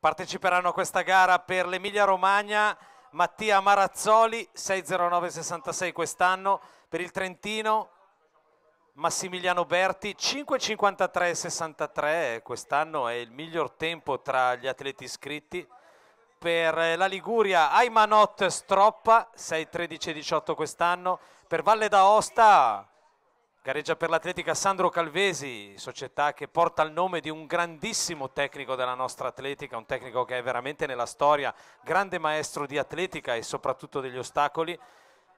parteciperanno a questa gara per l'Emilia Romagna Mattia Marazzoli 60966 quest'anno, per il Trentino Massimiliano Berti 55363 quest'anno è il miglior tempo tra gli atleti iscritti. Per la Liguria Aimanot Stroppa 61318 quest'anno, per Valle d'Aosta Gareggia per l'atletica Sandro Calvesi, società che porta il nome di un grandissimo tecnico della nostra atletica, un tecnico che è veramente nella storia, grande maestro di atletica e soprattutto degli ostacoli.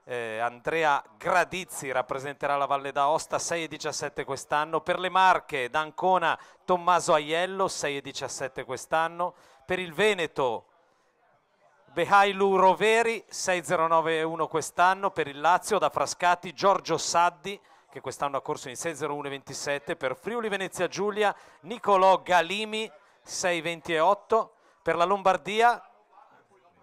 Eh, Andrea Gradizzi rappresenterà la Valle d'Aosta 6 e 17 quest'anno. Per le Marche, da Ancona, Tommaso Aiello 6 e 17 quest'anno. Per il Veneto, Behailu Roveri 6091 quest'anno. Per il Lazio, da Frascati, Giorgio Saddi che quest'anno ha corso in 6.01.27 per Friuli Venezia Giulia Nicolò Galimi 6.28 per la Lombardia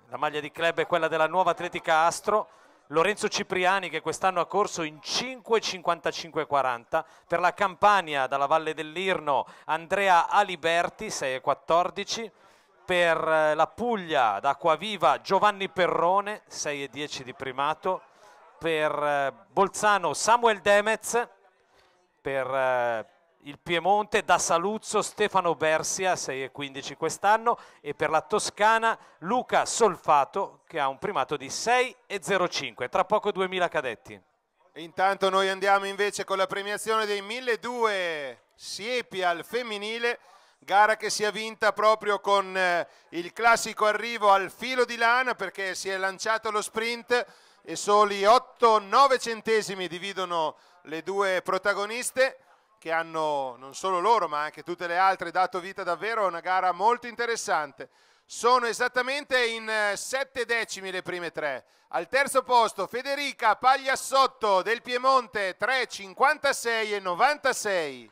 la maglia di club è quella della nuova atletica Astro Lorenzo Cipriani che quest'anno ha corso in 5,55,40 per la Campania dalla Valle dell'Irno Andrea Aliberti 6,14 per eh, la Puglia da Acquaviva Giovanni Perrone 6,10 di primato per eh, Bolzano Samuel Demez, per eh, il Piemonte da Saluzzo Stefano Bersia 6,15 quest'anno e per la Toscana Luca Solfato che ha un primato di 6,05 tra poco 2000 cadetti intanto noi andiamo invece con la premiazione dei 1.200 siepi al femminile gara che si è vinta proprio con eh, il classico arrivo al filo di lana perché si è lanciato lo sprint e soli 8-9 centesimi dividono le due protagoniste che hanno non solo loro ma anche tutte le altre dato vita davvero a una gara molto interessante. Sono esattamente in eh, sette decimi le prime tre. Al terzo posto Federica Pagliassotto del Piemonte 3,56 e 96.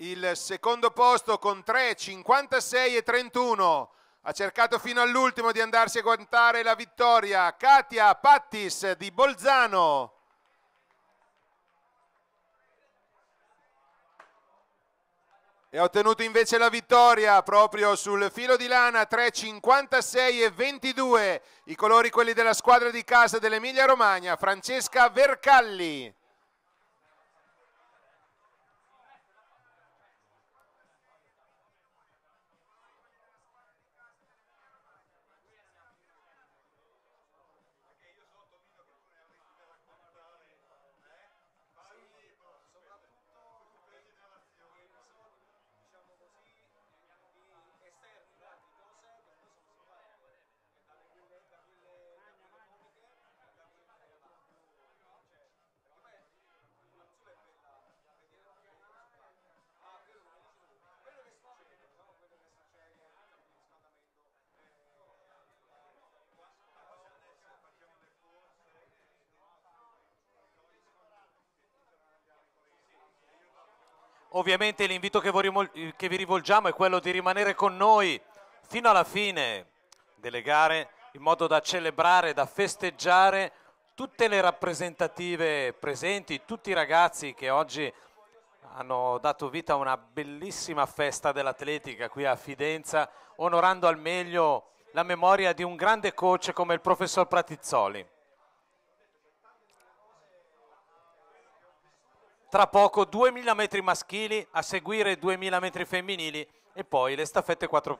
il secondo posto con 3, 56 e 31. Ha cercato fino all'ultimo di andarsi a guantare la vittoria. Katia Pattis di Bolzano. E ha ottenuto invece la vittoria proprio sul filo di lana 3,56 e 22. I colori quelli della squadra di casa dell'Emilia Romagna, Francesca Vercalli. Ovviamente l'invito che, che vi rivolgiamo è quello di rimanere con noi fino alla fine delle gare in modo da celebrare, da festeggiare tutte le rappresentative presenti, tutti i ragazzi che oggi hanno dato vita a una bellissima festa dell'atletica qui a Fidenza, onorando al meglio la memoria di un grande coach come il professor Pratizzoli. tra poco 2000 metri maschili, a seguire 2000 metri femminili e poi le staffette 4%.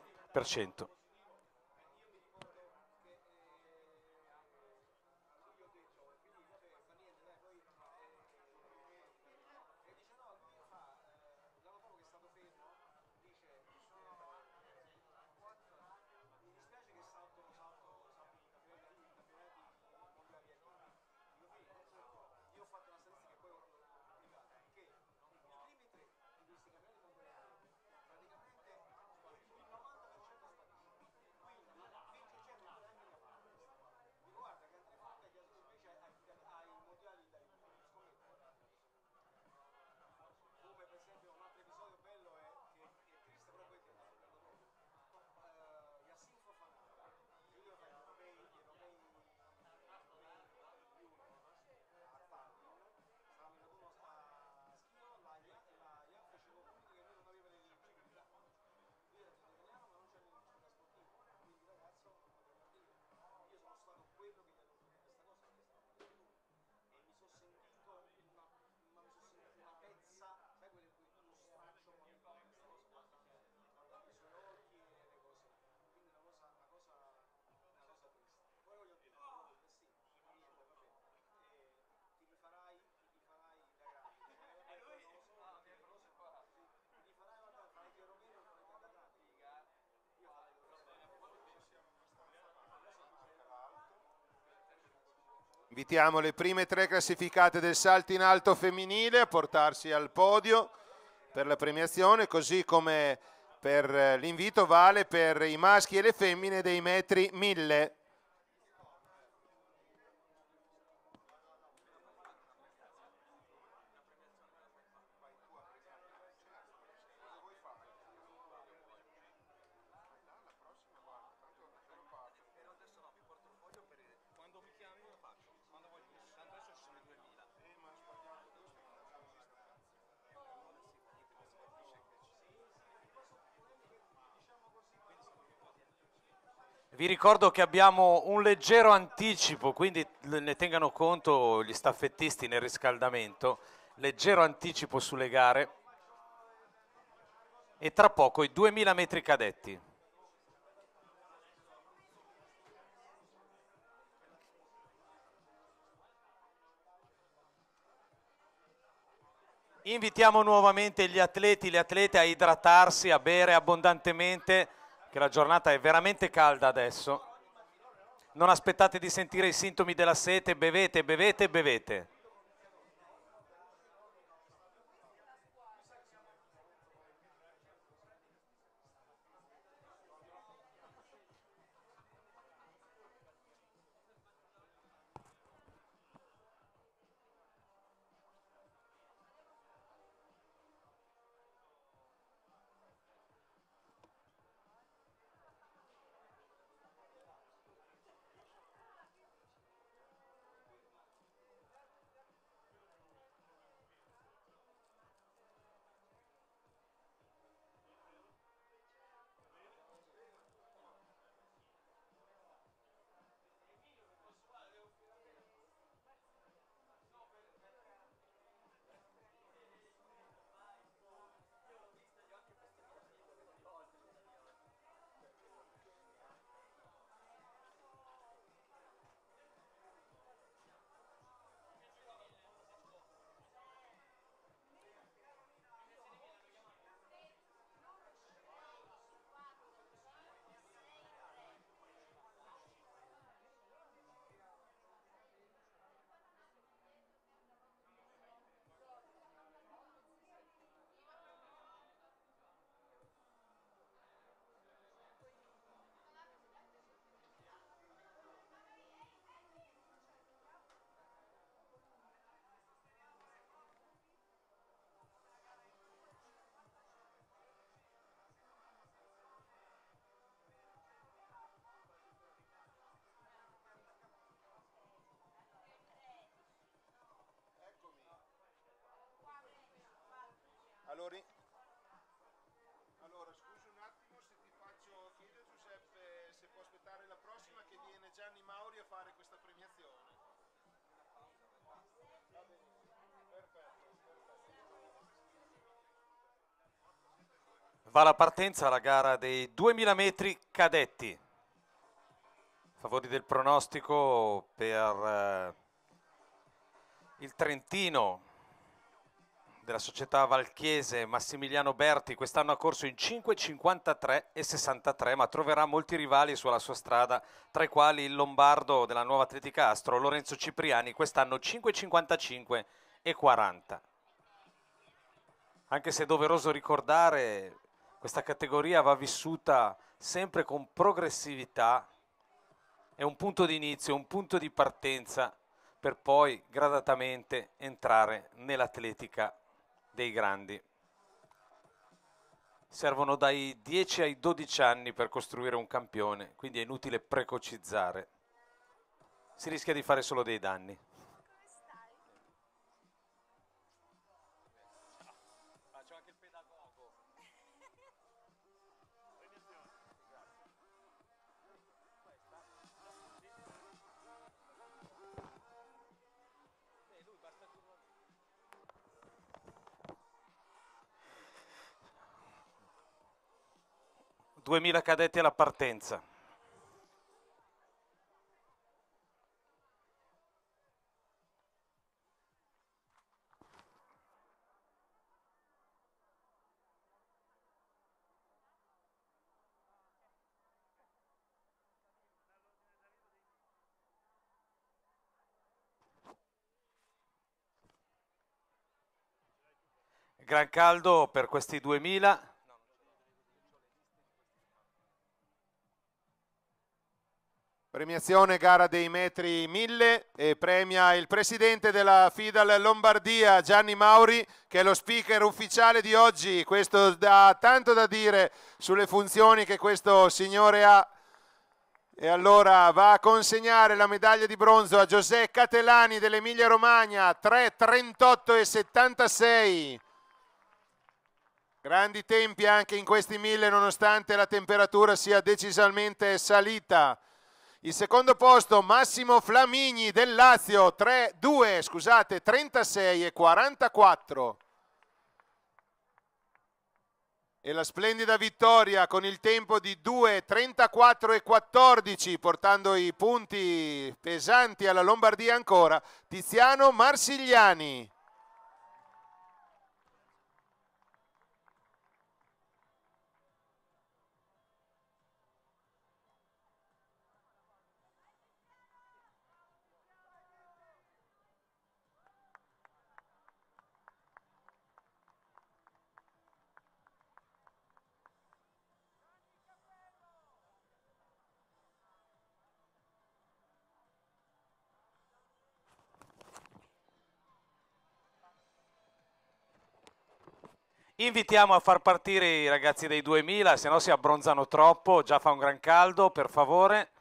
Invitiamo le prime tre classificate del salto in alto femminile a portarsi al podio per la premiazione, così come per eh, l'invito vale per i maschi e le femmine dei metri mille. Vi ricordo che abbiamo un leggero anticipo, quindi ne tengano conto gli staffettisti nel riscaldamento, leggero anticipo sulle gare e tra poco i 2000 metri cadetti. Invitiamo nuovamente gli atleti, le atlete a idratarsi, a bere abbondantemente che la giornata è veramente calda adesso. Non aspettate di sentire i sintomi della sete, bevete, bevete, bevete. valori. Allora, scusa un attimo se ti faccio chiedere Giuseppe se può aspettare la prossima che viene Gianni Mauri a fare questa premiazione. Va bene, perfetto. Va la partenza la gara dei 2000 metri cadetti. Favori del pronostico per eh, il Trentino della società valchiese Massimiliano Berti quest'anno ha corso in 5,53 e 63 ma troverà molti rivali sulla sua strada tra i quali il lombardo della nuova atletica Astro Lorenzo Cipriani quest'anno 5,55 e 40 anche se è doveroso ricordare questa categoria va vissuta sempre con progressività è un punto di inizio, un punto di partenza per poi gradatamente entrare nell'atletica dei grandi. Servono dai 10 ai 12 anni per costruire un campione, quindi è inutile precocizzare. Si rischia di fare solo dei danni. 2.000 cadetti alla partenza. Gran caldo per questi 2000. Premiazione gara dei metri 1000 e premia il presidente della Fidal Lombardia Gianni Mauri che è lo speaker ufficiale di oggi. Questo ha tanto da dire sulle funzioni che questo signore ha. E allora va a consegnare la medaglia di bronzo a Giuseppe Catelani dell'Emilia Romagna 3,38 e 76. Grandi tempi anche in questi 1000 nonostante la temperatura sia decisamente salita. Il secondo posto Massimo Flamini del Lazio, 3, 2, scusate, 36 e 44. E la splendida vittoria con il tempo di 2, 34 e 14, portando i punti pesanti alla Lombardia ancora, Tiziano Marsigliani. Invitiamo a far partire i ragazzi dei 2000, se no si abbronzano troppo, già fa un gran caldo, per favore.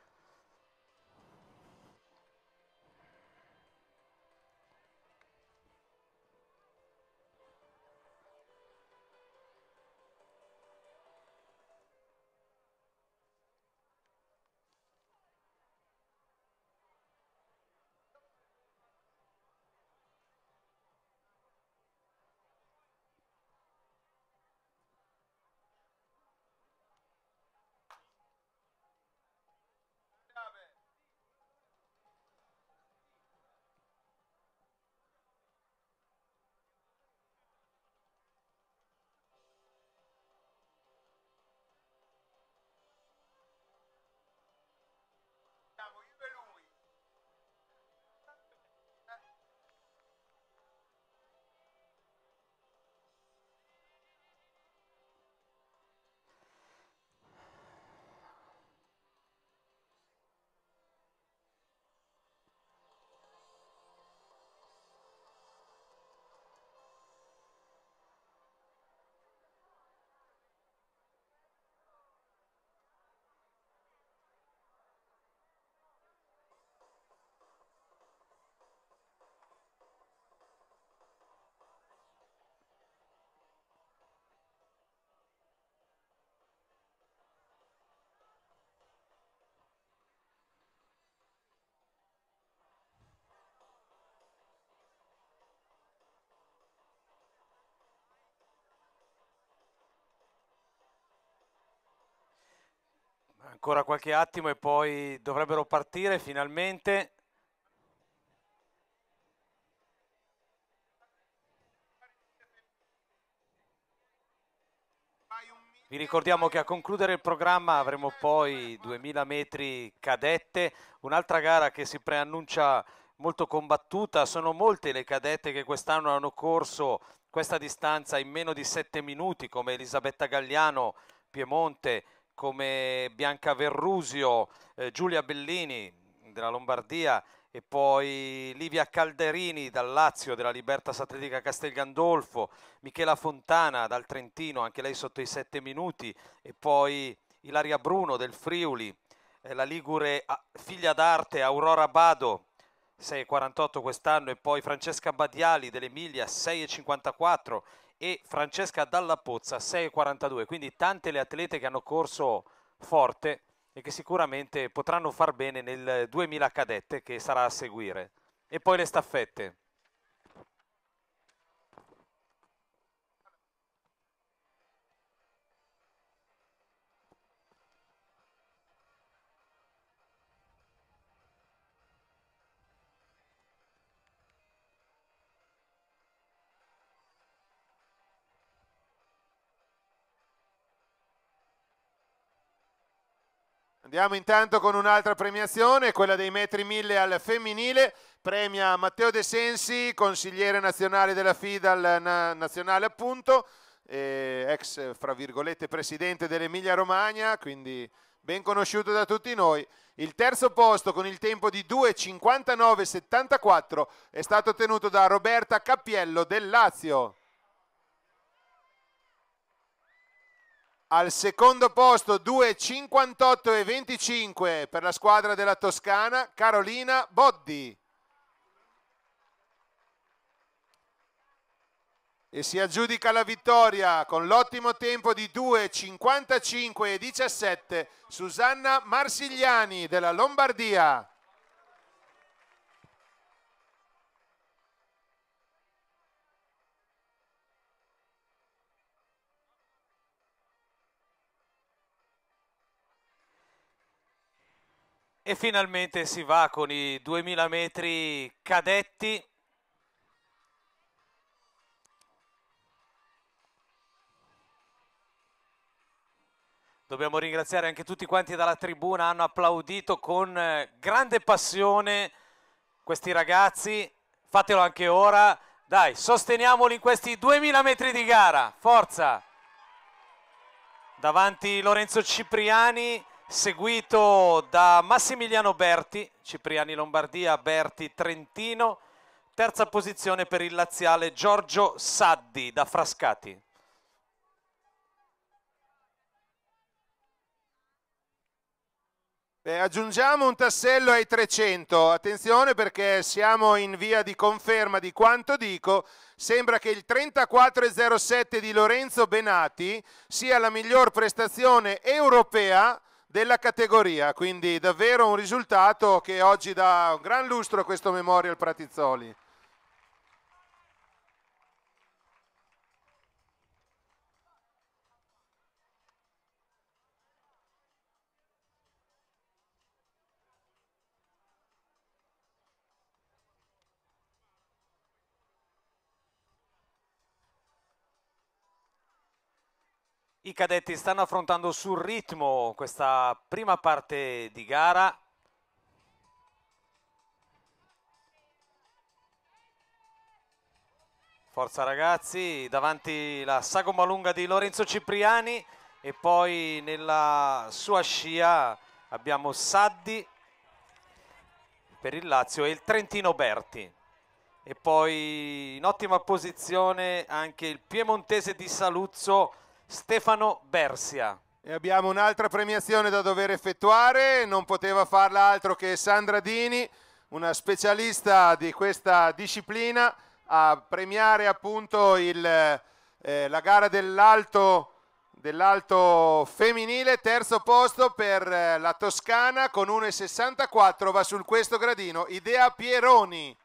Ancora qualche attimo e poi dovrebbero partire finalmente. Vi ricordiamo che a concludere il programma avremo poi 2000 metri cadette, un'altra gara che si preannuncia molto combattuta, sono molte le cadette che quest'anno hanno corso questa distanza in meno di 7 minuti come Elisabetta Galliano, Piemonte, come Bianca Verrusio, eh, Giulia Bellini della Lombardia e poi Livia Calderini dal Lazio della Libertas Atletica Castel Gandolfo, Michela Fontana dal Trentino, anche lei sotto i 7 minuti e poi Ilaria Bruno del Friuli, eh, la Ligure ah, figlia d'arte Aurora Bado 6,48 quest'anno e poi Francesca Badiali dell'Emilia 6,54 e Francesca Dalla Pozza 6,42. Quindi tante le atlete che hanno corso forte e che sicuramente potranno far bene nel 2000 cadette che sarà a seguire. E poi le staffette. Andiamo intanto con un'altra premiazione, quella dei metri mille al femminile, premia Matteo De Sensi, consigliere nazionale della FIDAL nazionale appunto, ex fra virgolette presidente dell'Emilia Romagna, quindi ben conosciuto da tutti noi. Il terzo posto con il tempo di 2.59.74 è stato ottenuto da Roberta Cappiello del Lazio. Al secondo posto 2,58 e 25 per la squadra della Toscana Carolina Boddi. E si aggiudica la vittoria con l'ottimo tempo di 2,55 e 17 Susanna Marsigliani della Lombardia. e finalmente si va con i 2000 metri cadetti Dobbiamo ringraziare anche tutti quanti dalla tribuna, hanno applaudito con eh, grande passione questi ragazzi, fatelo anche ora, dai, sosteniamoli in questi 2000 metri di gara, forza! Davanti Lorenzo Cipriani, seguito da Massimiliano Berti, Cipriani Lombardia, Berti Trentino, terza posizione per il laziale Giorgio Saddi da Frascati. Eh, aggiungiamo un tassello ai 300, attenzione perché siamo in via di conferma di quanto dico, sembra che il 34.07 di Lorenzo Benati sia la miglior prestazione europea della categoria, quindi davvero un risultato che oggi dà un gran lustro a questo Memorial Pratizzoli. I cadetti stanno affrontando sul ritmo questa prima parte di gara. Forza ragazzi, davanti la sagoma lunga di Lorenzo Cipriani e poi nella sua scia abbiamo Saddi per il Lazio e il Trentino Berti. E poi in ottima posizione anche il piemontese di Saluzzo Stefano Bersia. E abbiamo un'altra premiazione da dover effettuare, non poteva farla altro che Sandra Dini, una specialista di questa disciplina, a premiare appunto il, eh, la gara dell'alto dell femminile, terzo posto per eh, la Toscana con 1,64, va sul questo gradino, Idea Pieroni.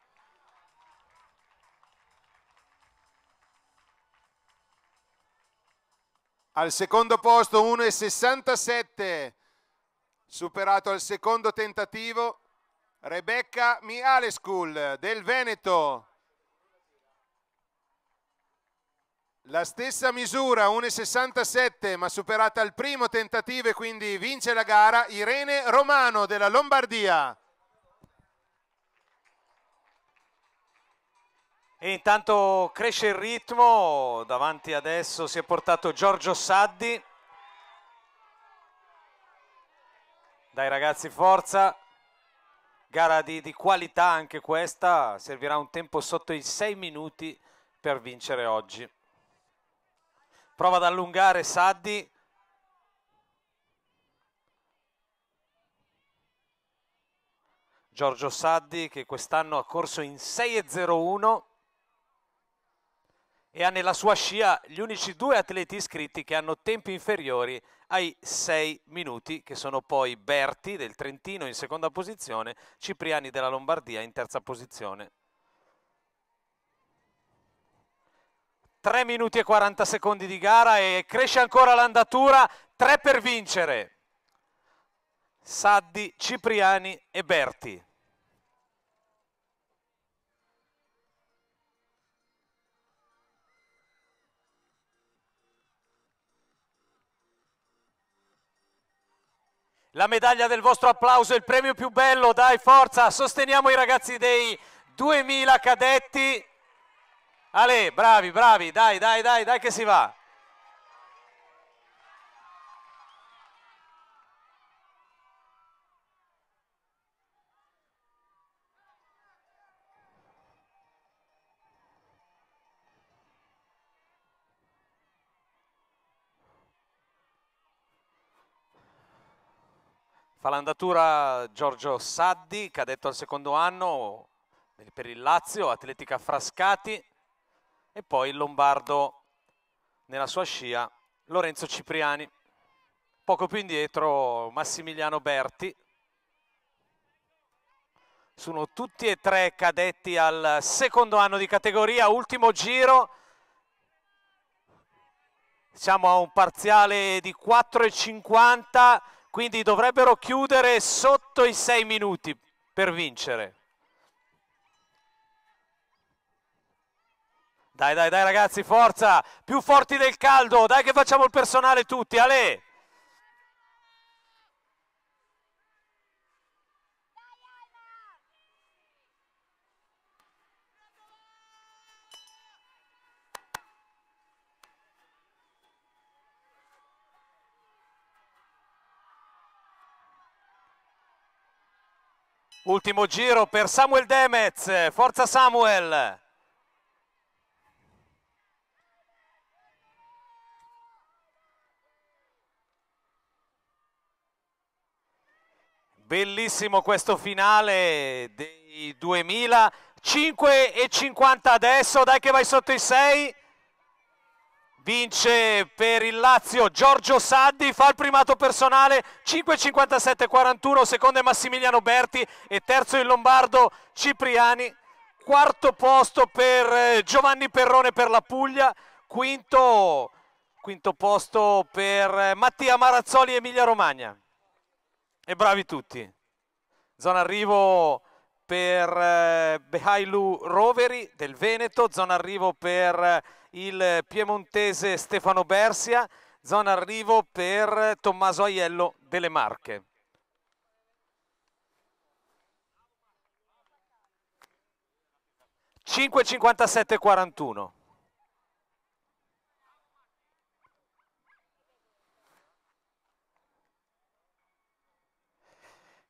Al secondo posto 1,67, superato al secondo tentativo Rebecca Mialeskul del Veneto. La stessa misura, 1,67, ma superata al primo tentativo e quindi vince la gara Irene Romano della Lombardia. E intanto cresce il ritmo, davanti adesso si è portato Giorgio Saddi. Dai ragazzi forza, gara di, di qualità anche questa, servirà un tempo sotto i 6 minuti per vincere oggi. Prova ad allungare Saddi, Giorgio Saddi che quest'anno ha corso in 6 0 -1 e ha nella sua scia gli unici due atleti iscritti che hanno tempi inferiori ai 6 minuti, che sono poi Berti del Trentino in seconda posizione, Cipriani della Lombardia in terza posizione. 3 minuti e 40 secondi di gara e cresce ancora l'andatura, 3 per vincere. Saddi, Cipriani e Berti. la medaglia del vostro applauso, il premio più bello, dai forza, sosteniamo i ragazzi dei 2000 cadetti. Ale, bravi, bravi, dai, dai, dai, dai che si va. Falandatura Giorgio Saddi, cadetto al secondo anno per il Lazio, Atletica Frascati e poi il Lombardo nella sua scia Lorenzo Cipriani. Poco più indietro Massimiliano Berti. Sono tutti e tre cadetti al secondo anno di categoria, ultimo giro. Siamo a un parziale di 4,50 quindi dovrebbero chiudere sotto i sei minuti per vincere. Dai, dai, dai ragazzi, forza! Più forti del caldo! Dai che facciamo il personale tutti, Ale! Ultimo giro per Samuel Demez, forza Samuel! Bellissimo questo finale dei 2000, 5 e 50 adesso, dai che vai sotto i 6 vince per il Lazio Giorgio Saddi, fa il primato personale 5.57.41, secondo è Massimiliano Berti e terzo il Lombardo Cipriani, quarto posto per eh, Giovanni Perrone per la Puglia, quinto, quinto posto per eh, Mattia Marazzoli e Emilia Romagna. E bravi tutti. Zona arrivo per eh, Behailu Roveri del Veneto, zona arrivo per il piemontese Stefano Bersia, zona arrivo per Tommaso Aiello delle Marche. Cinque cinquantasette quarantuno.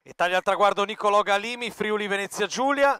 E al traguardo Niccolò Galimi, Friuli Venezia Giulia.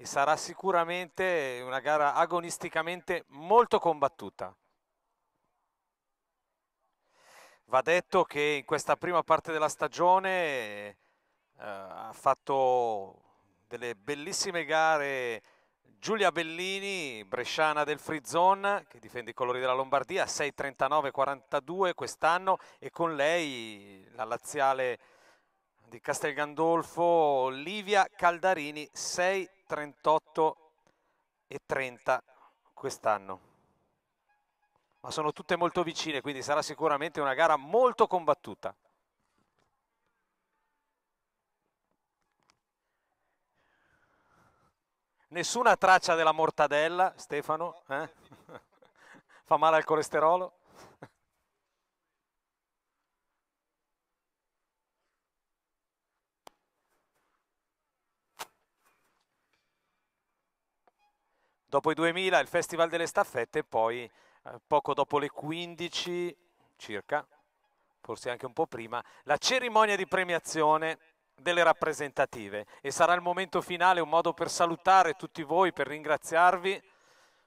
e sarà sicuramente una gara agonisticamente molto combattuta. Va detto che in questa prima parte della stagione eh, ha fatto delle bellissime gare Giulia Bellini, bresciana del Free Zone, che difende i colori della Lombardia, 6.39-42 quest'anno e con lei la laziale di Castel Gandolfo, Livia Caldarini, 6 38 e 30 quest'anno. Ma sono tutte molto vicine, quindi sarà sicuramente una gara molto combattuta. Nessuna traccia della mortadella, Stefano? Eh? Fa male al colesterolo? Dopo i 2000 il Festival delle Staffette, e poi eh, poco dopo le 15 circa, forse anche un po' prima, la cerimonia di premiazione delle rappresentative e sarà il momento finale, un modo per salutare tutti voi, per ringraziarvi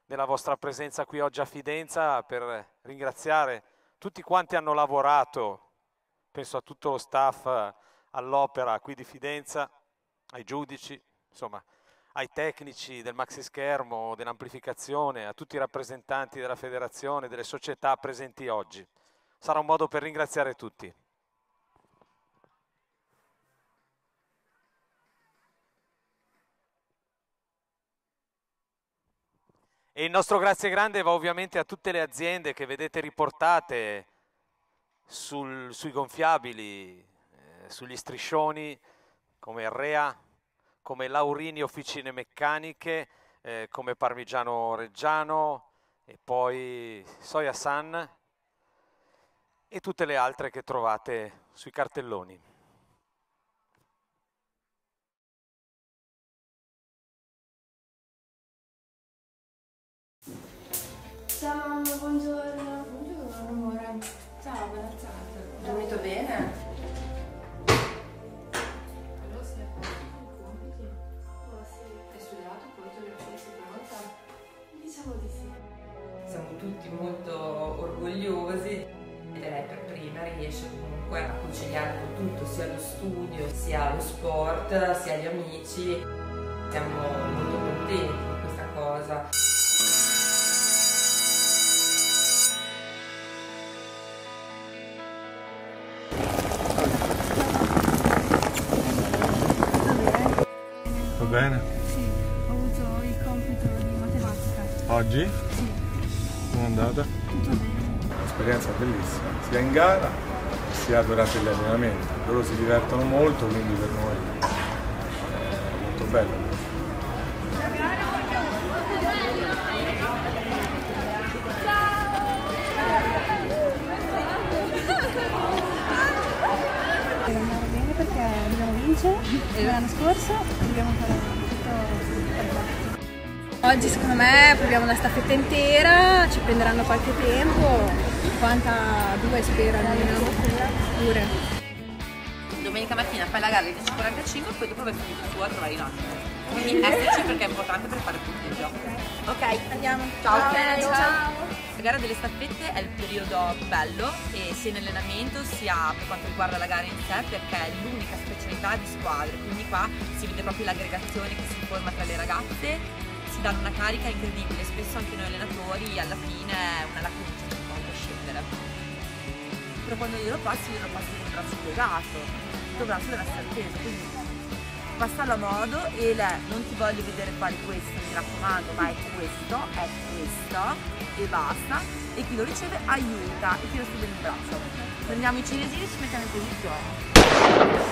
della vostra presenza qui oggi a Fidenza, per ringraziare tutti quanti hanno lavorato, penso a tutto lo staff all'opera qui di Fidenza, ai giudici, insomma ai tecnici del maxi schermo, dell'amplificazione, a tutti i rappresentanti della federazione, delle società presenti oggi. Sarà un modo per ringraziare tutti. E il nostro grazie grande va ovviamente a tutte le aziende che vedete riportate sul, sui gonfiabili, eh, sugli striscioni come Rea, come Laurini Officine Meccaniche, eh, come Parmigiano Reggiano e poi Soia San e tutte le altre che trovate sui cartelloni. Ciao mamma, buongiorno. Buongiorno amore. Ciao, buona Dormito bene? siamo molto contenti di questa cosa. Va bene? Sì, ho avuto il compito di matematica. Oggi? Sì. Come è andata? Tutto bene. Un'esperienza bellissima, sia in gara sia durante gli allenamenti. Loro si divertono molto, quindi per noi è molto bello. l'anno scorso abbiamo fatto Oggi secondo me proviamo la staffetta intera, ci prenderanno qualche tempo, 52 spero almeno, pure. Domenica mattina fai la gara alle 10.45 poi dopo vai subito tu a trovare i nostri. Quindi esserci perché è importante per fare tutto il gioco. Ok, andiamo. Ciao. Okay, ciao. ciao. La gara delle staffette è il periodo bello e sia in allenamento sia per quanto riguarda la gara in sé perché è l'unica mentalità di squadre, quindi qua si vede proprio l'aggregazione che si forma tra le ragazze, si danno una carica incredibile, spesso anche noi allenatori alla fine è una lacuna che cioè, può scendere. Però quando gli passi, gli passi con il braccio piegato, il tuo braccio deve essere teso, quindi passarlo a modo e le non ti voglio vedere fare questo, mi raccomando, ma è questo, è questo e basta. E chi lo riceve aiuta e tira su bene il braccio. Prendiamo i cinesini e ci mettiamo in posizione.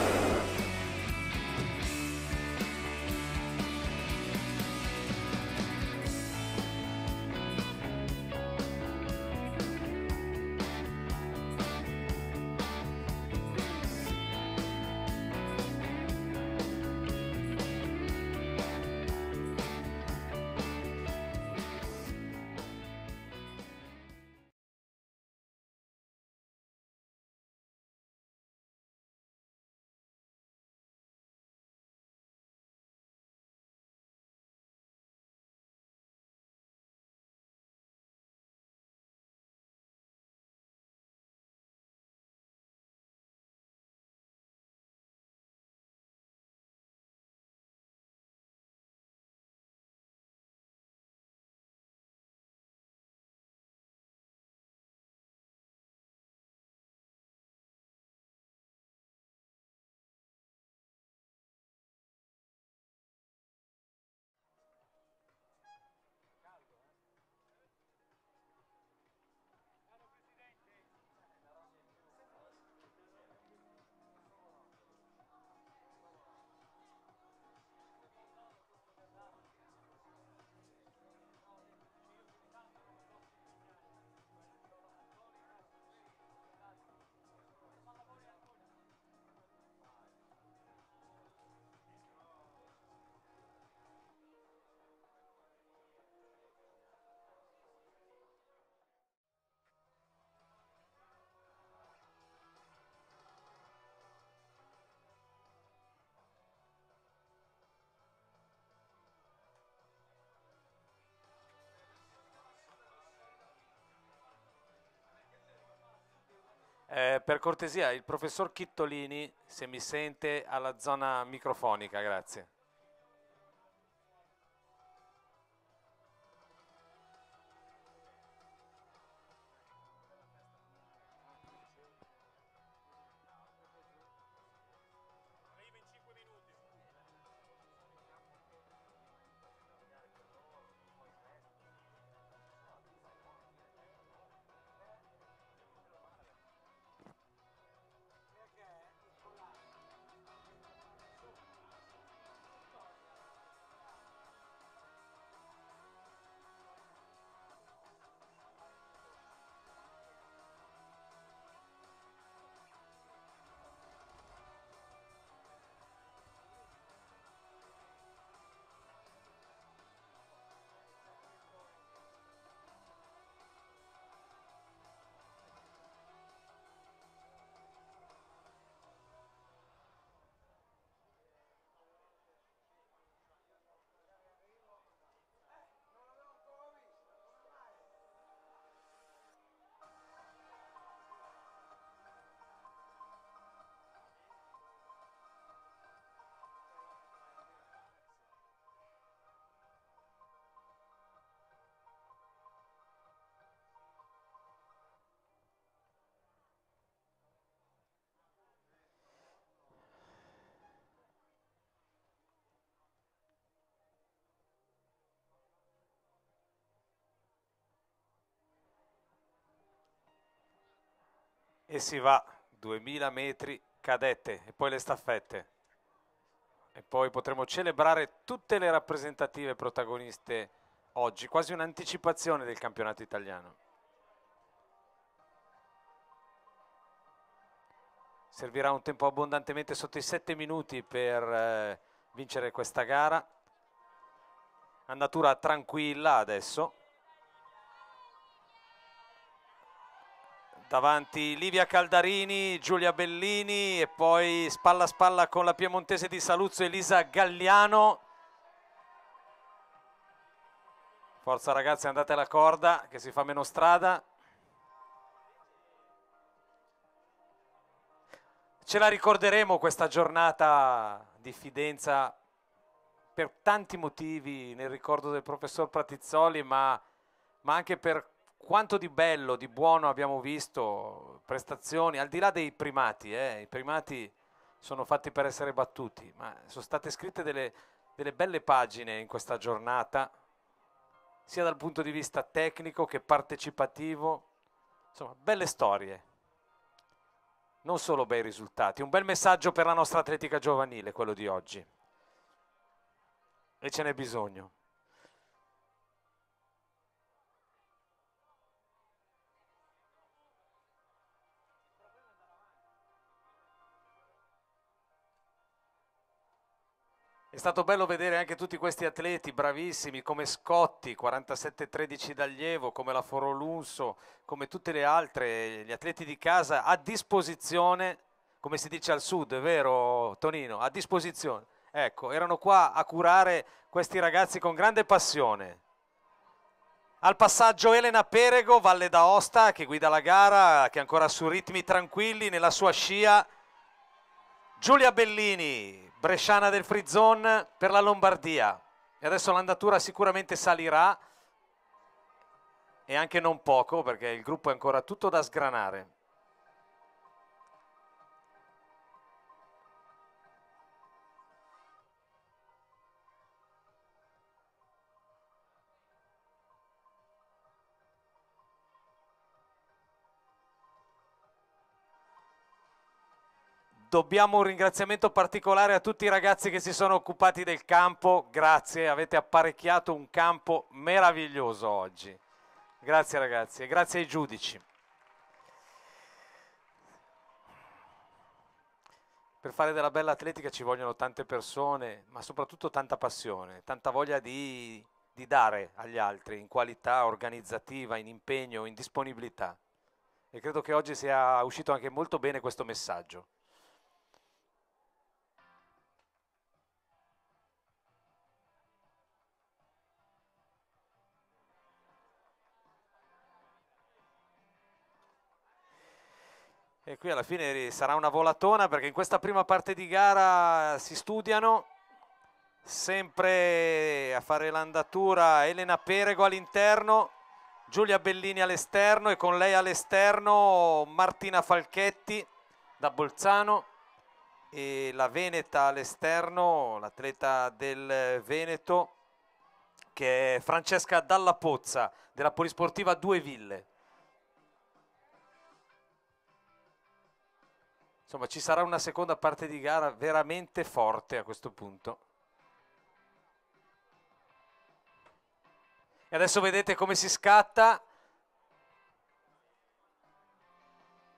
Eh, per cortesia, il professor Chittolini, se mi sente, alla zona microfonica, grazie. e si va 2000 metri cadette e poi le staffette e poi potremo celebrare tutte le rappresentative protagoniste oggi, quasi un'anticipazione del campionato italiano. Servirà un tempo abbondantemente sotto i 7 minuti per eh, vincere questa gara. Andatura tranquilla adesso. davanti Livia Caldarini, Giulia Bellini e poi spalla a spalla con la piemontese di Saluzzo Elisa Galliano. Forza ragazzi andate alla corda che si fa meno strada. Ce la ricorderemo questa giornata di Fidenza per tanti motivi nel ricordo del professor Pratizzoli ma, ma anche per quanto di bello, di buono abbiamo visto, prestazioni, al di là dei primati, eh, i primati sono fatti per essere battuti, ma sono state scritte delle, delle belle pagine in questa giornata, sia dal punto di vista tecnico che partecipativo, insomma, belle storie, non solo bei risultati, un bel messaggio per la nostra atletica giovanile, quello di oggi, e ce n'è bisogno. È stato bello vedere anche tutti questi atleti bravissimi come Scotti, 47-13 d'allievo, come la Forolunso, come tutte le altre, gli atleti di casa a disposizione, come si dice al sud, è vero Tonino? A disposizione. Ecco, erano qua a curare questi ragazzi con grande passione. Al passaggio Elena Perego, Valle d'Aosta, che guida la gara, che è ancora su ritmi tranquilli nella sua scia. Giulia Bellini, Bresciana del free zone per la Lombardia e adesso l'andatura sicuramente salirà e anche non poco perché il gruppo è ancora tutto da sgranare. Dobbiamo un ringraziamento particolare a tutti i ragazzi che si sono occupati del campo, grazie, avete apparecchiato un campo meraviglioso oggi. Grazie ragazzi e grazie ai giudici. Per fare della bella atletica ci vogliono tante persone, ma soprattutto tanta passione, tanta voglia di, di dare agli altri in qualità organizzativa, in impegno, in disponibilità. E credo che oggi sia uscito anche molto bene questo messaggio. E qui alla fine sarà una volatona perché in questa prima parte di gara si studiano. Sempre a fare l'andatura Elena Perego all'interno, Giulia Bellini all'esterno e con lei all'esterno Martina Falchetti da Bolzano e la Veneta all'esterno, l'atleta del Veneto che è Francesca Dalla Pozza della Polisportiva Due Ville. Insomma, ci sarà una seconda parte di gara veramente forte a questo punto. E adesso vedete come si scatta.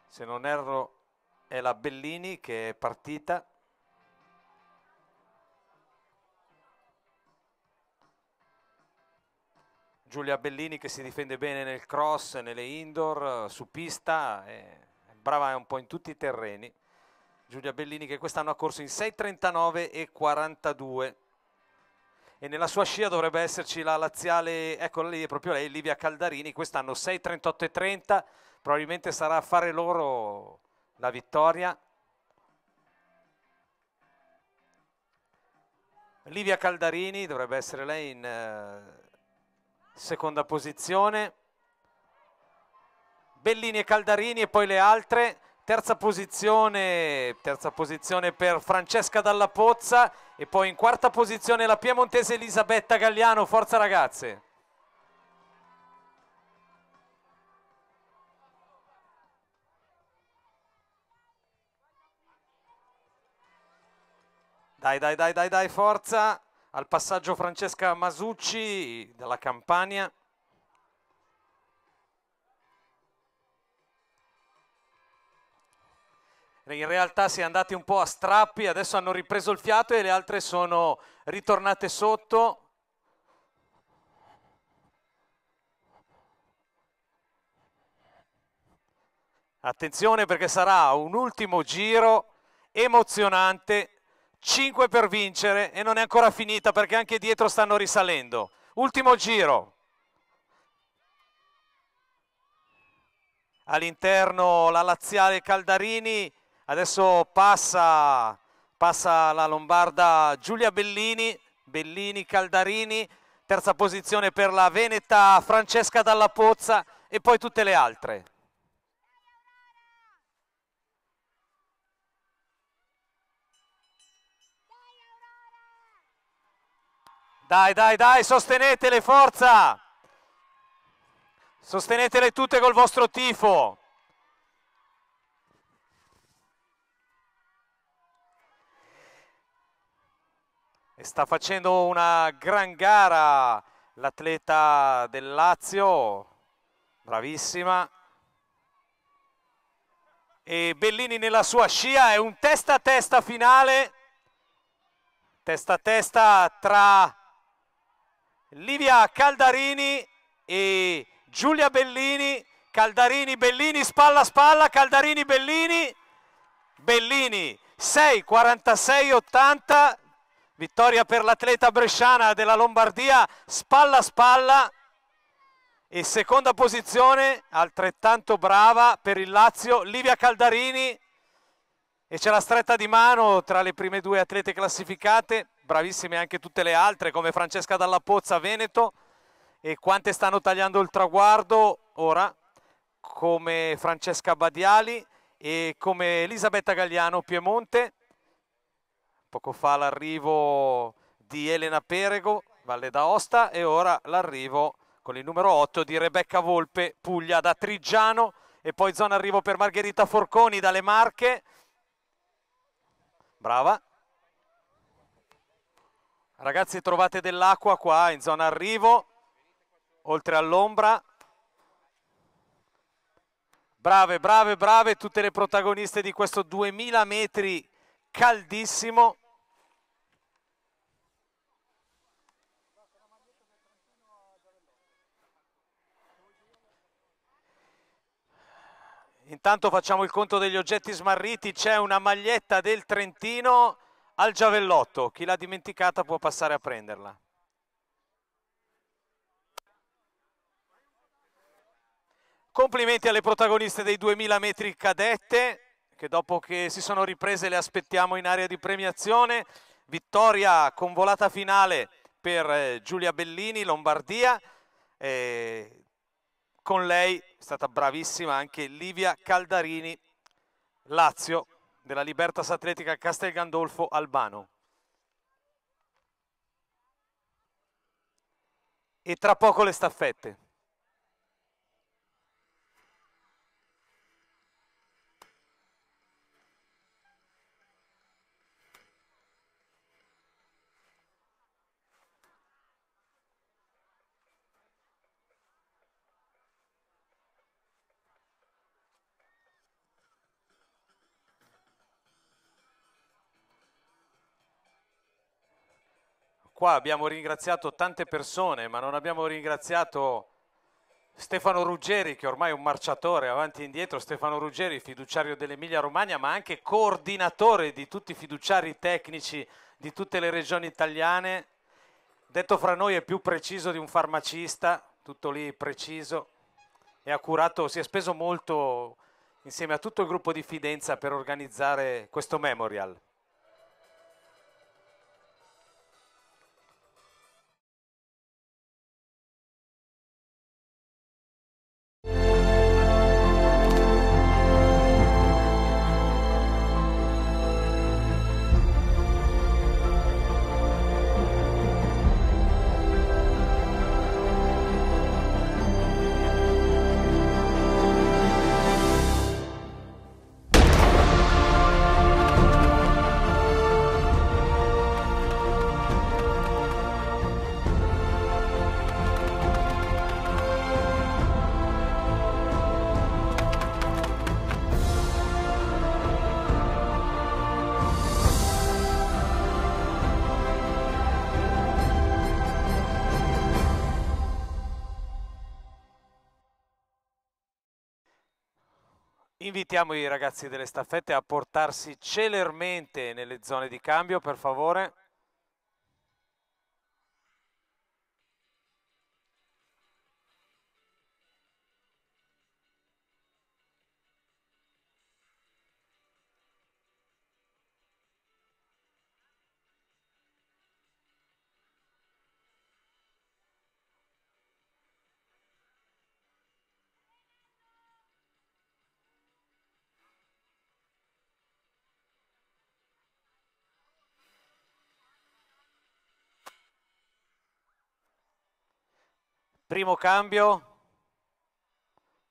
Se non erro è la Bellini che è partita. Giulia Bellini che si difende bene nel cross, nelle indoor, su pista, è brava un po' in tutti i terreni. Giulia Bellini che quest'anno ha corso in 6.39 e 42 e nella sua scia dovrebbe esserci la laziale, eccola lì, proprio lei, Livia Caldarini, quest'anno 6.38 e 30, probabilmente sarà a fare loro la vittoria. Livia Caldarini dovrebbe essere lei in eh, seconda posizione. Bellini e Caldarini e poi le altre. Terza posizione, terza posizione, per Francesca Dalla Pozza e poi in quarta posizione la piemontese Elisabetta Galliano, forza ragazze. Dai, dai, dai, dai, dai, forza. Al passaggio Francesca Masucci dalla Campania. in realtà si è andati un po' a strappi, adesso hanno ripreso il fiato e le altre sono ritornate sotto. Attenzione perché sarà un ultimo giro emozionante, 5 per vincere e non è ancora finita perché anche dietro stanno risalendo. Ultimo giro. All'interno la Laziale Caldarini adesso passa, passa la lombarda Giulia Bellini, Bellini Caldarini, terza posizione per la Veneta Francesca Dalla Pozza e poi tutte le altre. Dai, dai, dai, sostenetele, forza! Sostenetele tutte col vostro tifo! sta facendo una gran gara l'atleta del Lazio, bravissima. E Bellini nella sua scia, è un testa a testa finale, testa a testa tra Livia Caldarini e Giulia Bellini, Caldarini, Bellini, spalla a spalla, Caldarini, Bellini, Bellini 6, 46, 80, Vittoria per l'atleta bresciana della Lombardia, spalla a spalla e seconda posizione, altrettanto brava per il Lazio, Livia Caldarini e c'è la stretta di mano tra le prime due atlete classificate, bravissime anche tutte le altre come Francesca Dalla Pozza Veneto e quante stanno tagliando il traguardo ora come Francesca Badiali e come Elisabetta Gagliano Piemonte Poco fa l'arrivo di Elena Perego, Valle d'Aosta, e ora l'arrivo con il numero 8 di Rebecca Volpe, Puglia da Triggiano, e poi zona arrivo per Margherita Forconi dalle Marche. Brava. Ragazzi trovate dell'acqua qua in zona arrivo, oltre all'ombra. Brave, brave, brave tutte le protagoniste di questo 2000 metri caldissimo. Intanto facciamo il conto degli oggetti smarriti, c'è una maglietta del Trentino al giavellotto, chi l'ha dimenticata può passare a prenderla. Complimenti alle protagoniste dei 2000 metri cadette, che dopo che si sono riprese le aspettiamo in area di premiazione. Vittoria con volata finale per eh, Giulia Bellini, Lombardia. Eh, con lei è stata bravissima anche Livia Caldarini, Lazio, della Libertas Atletica Castel Gandolfo Albano. E tra poco le staffette. qua abbiamo ringraziato tante persone, ma non abbiamo ringraziato Stefano Ruggeri, che ormai è un marciatore avanti e indietro, Stefano Ruggeri, fiduciario dell'Emilia Romagna, ma anche coordinatore di tutti i fiduciari tecnici di tutte le regioni italiane. Detto fra noi è più preciso di un farmacista, tutto lì preciso, e ha curato, si è speso molto insieme a tutto il gruppo di Fidenza per organizzare questo memorial. Invitiamo i ragazzi delle staffette a portarsi celermente nelle zone di cambio, per favore. Primo cambio,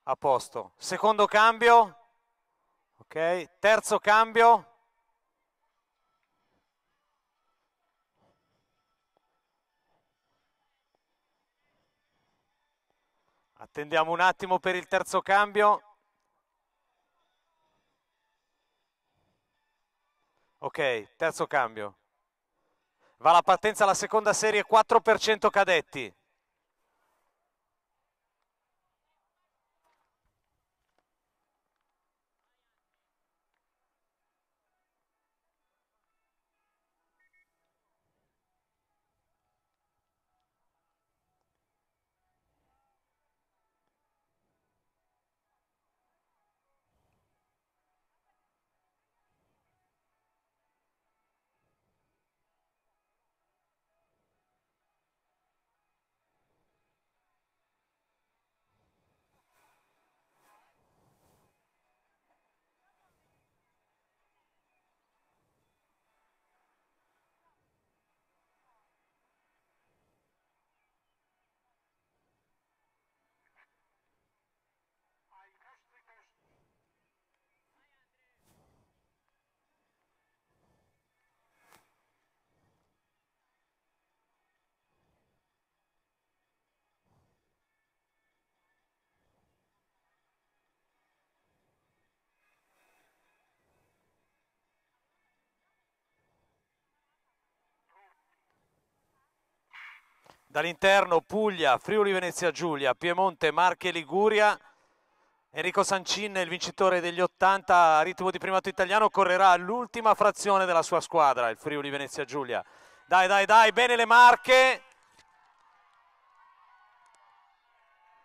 a posto. Secondo cambio, ok. Terzo cambio. Attendiamo un attimo per il terzo cambio. Ok, terzo cambio. Va la partenza alla seconda serie 4% cadetti. Dall'interno Puglia, Friuli Venezia Giulia, Piemonte, Marche Liguria. Enrico Sancin, il vincitore degli 80 a ritmo di primato italiano, correrà l'ultima frazione della sua squadra, il Friuli Venezia Giulia. Dai, dai, dai, bene le Marche.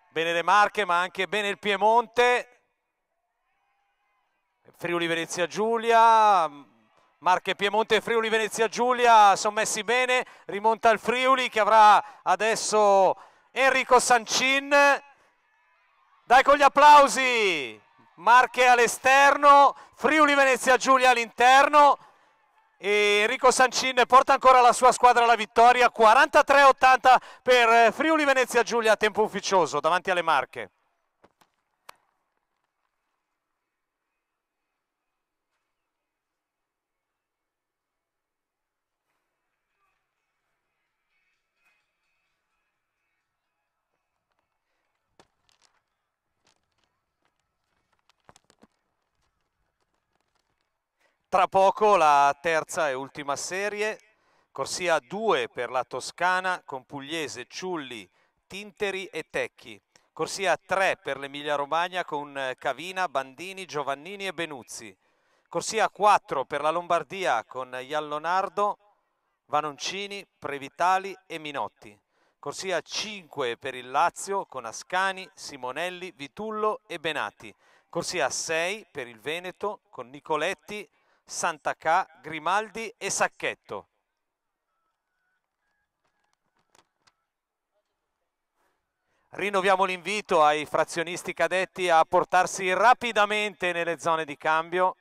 Bene le Marche, ma anche bene il Piemonte. Friuli Venezia Giulia, Marche, Piemonte e Friuli Venezia Giulia sono messi bene, rimonta il Friuli che avrà adesso Enrico Sancin. Dai con gli applausi, Marche all'esterno, Friuli Venezia Giulia all'interno e Enrico Sancin porta ancora la sua squadra alla vittoria, 43-80 per Friuli Venezia Giulia a tempo ufficioso davanti alle Marche. Tra poco la terza e ultima serie, corsia 2 per la Toscana con Pugliese, Ciulli, Tinteri e Tecchi. Corsia 3 per l'Emilia Romagna con eh, Cavina, Bandini, Giovannini e Benuzzi. Corsia 4 per la Lombardia con Iallonardo, Vanoncini, Previtali e Minotti. Corsia 5 per il Lazio con Ascani, Simonelli, Vitullo e Benati. Corsia 6 per il Veneto con Nicoletti, Benuzzi. Santacà, Grimaldi e Sacchetto. Rinnoviamo l'invito ai frazionisti cadetti a portarsi rapidamente nelle zone di cambio.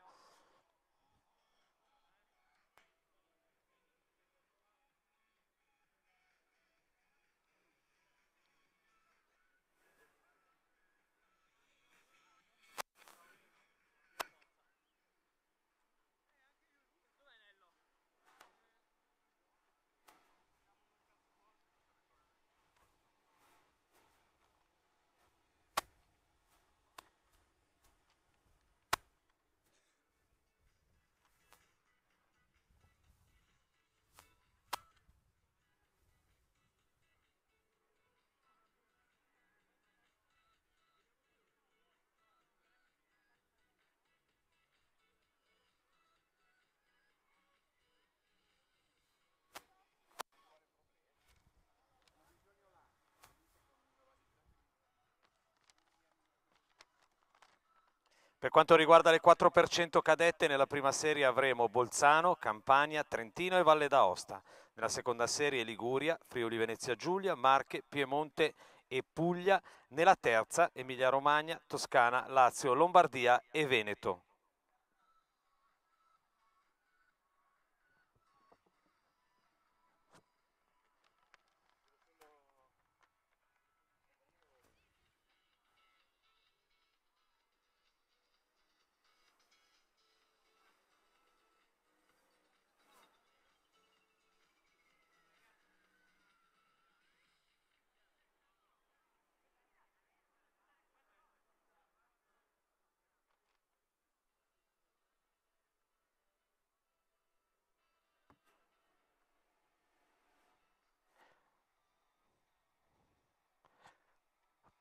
Per quanto riguarda le 4% cadette, nella prima serie avremo Bolzano, Campania, Trentino e Valle d'Aosta. Nella seconda serie Liguria, Friuli Venezia Giulia, Marche, Piemonte e Puglia. Nella terza Emilia Romagna, Toscana, Lazio, Lombardia e Veneto.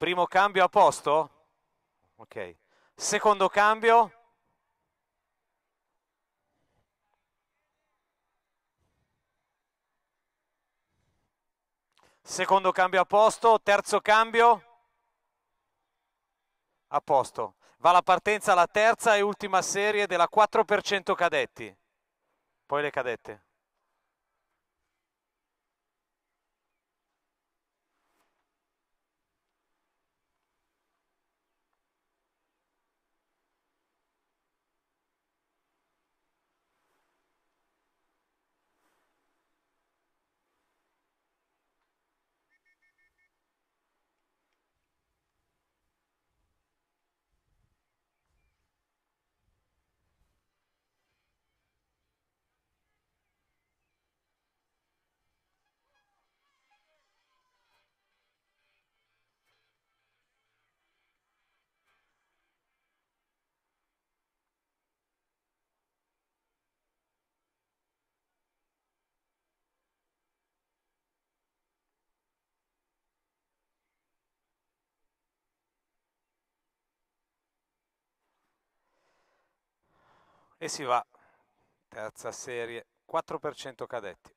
Primo cambio a posto? Ok. Secondo cambio? Secondo cambio a posto, terzo cambio a posto. Va la partenza alla terza e ultima serie della 4% cadetti. Poi le cadette. e si va terza serie 4% cadetti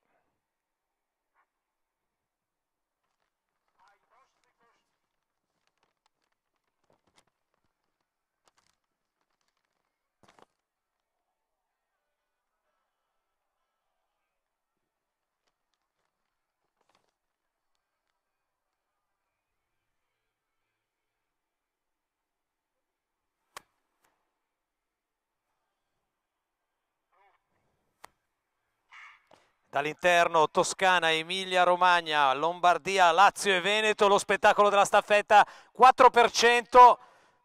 dall'interno Toscana, Emilia, Romagna, Lombardia, Lazio e Veneto, lo spettacolo della staffetta 4%,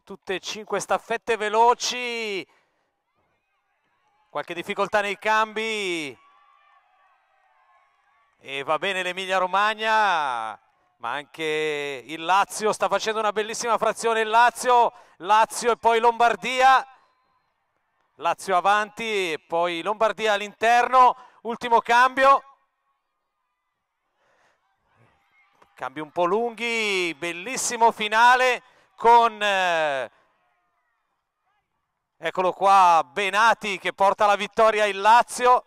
tutte e cinque staffette veloci, qualche difficoltà nei cambi e va bene l'Emilia Romagna ma anche il Lazio sta facendo una bellissima frazione il Lazio, Lazio e poi Lombardia Lazio avanti e poi Lombardia all'interno ultimo cambio cambi un po' lunghi bellissimo finale con eh, eccolo qua Benati che porta la vittoria il Lazio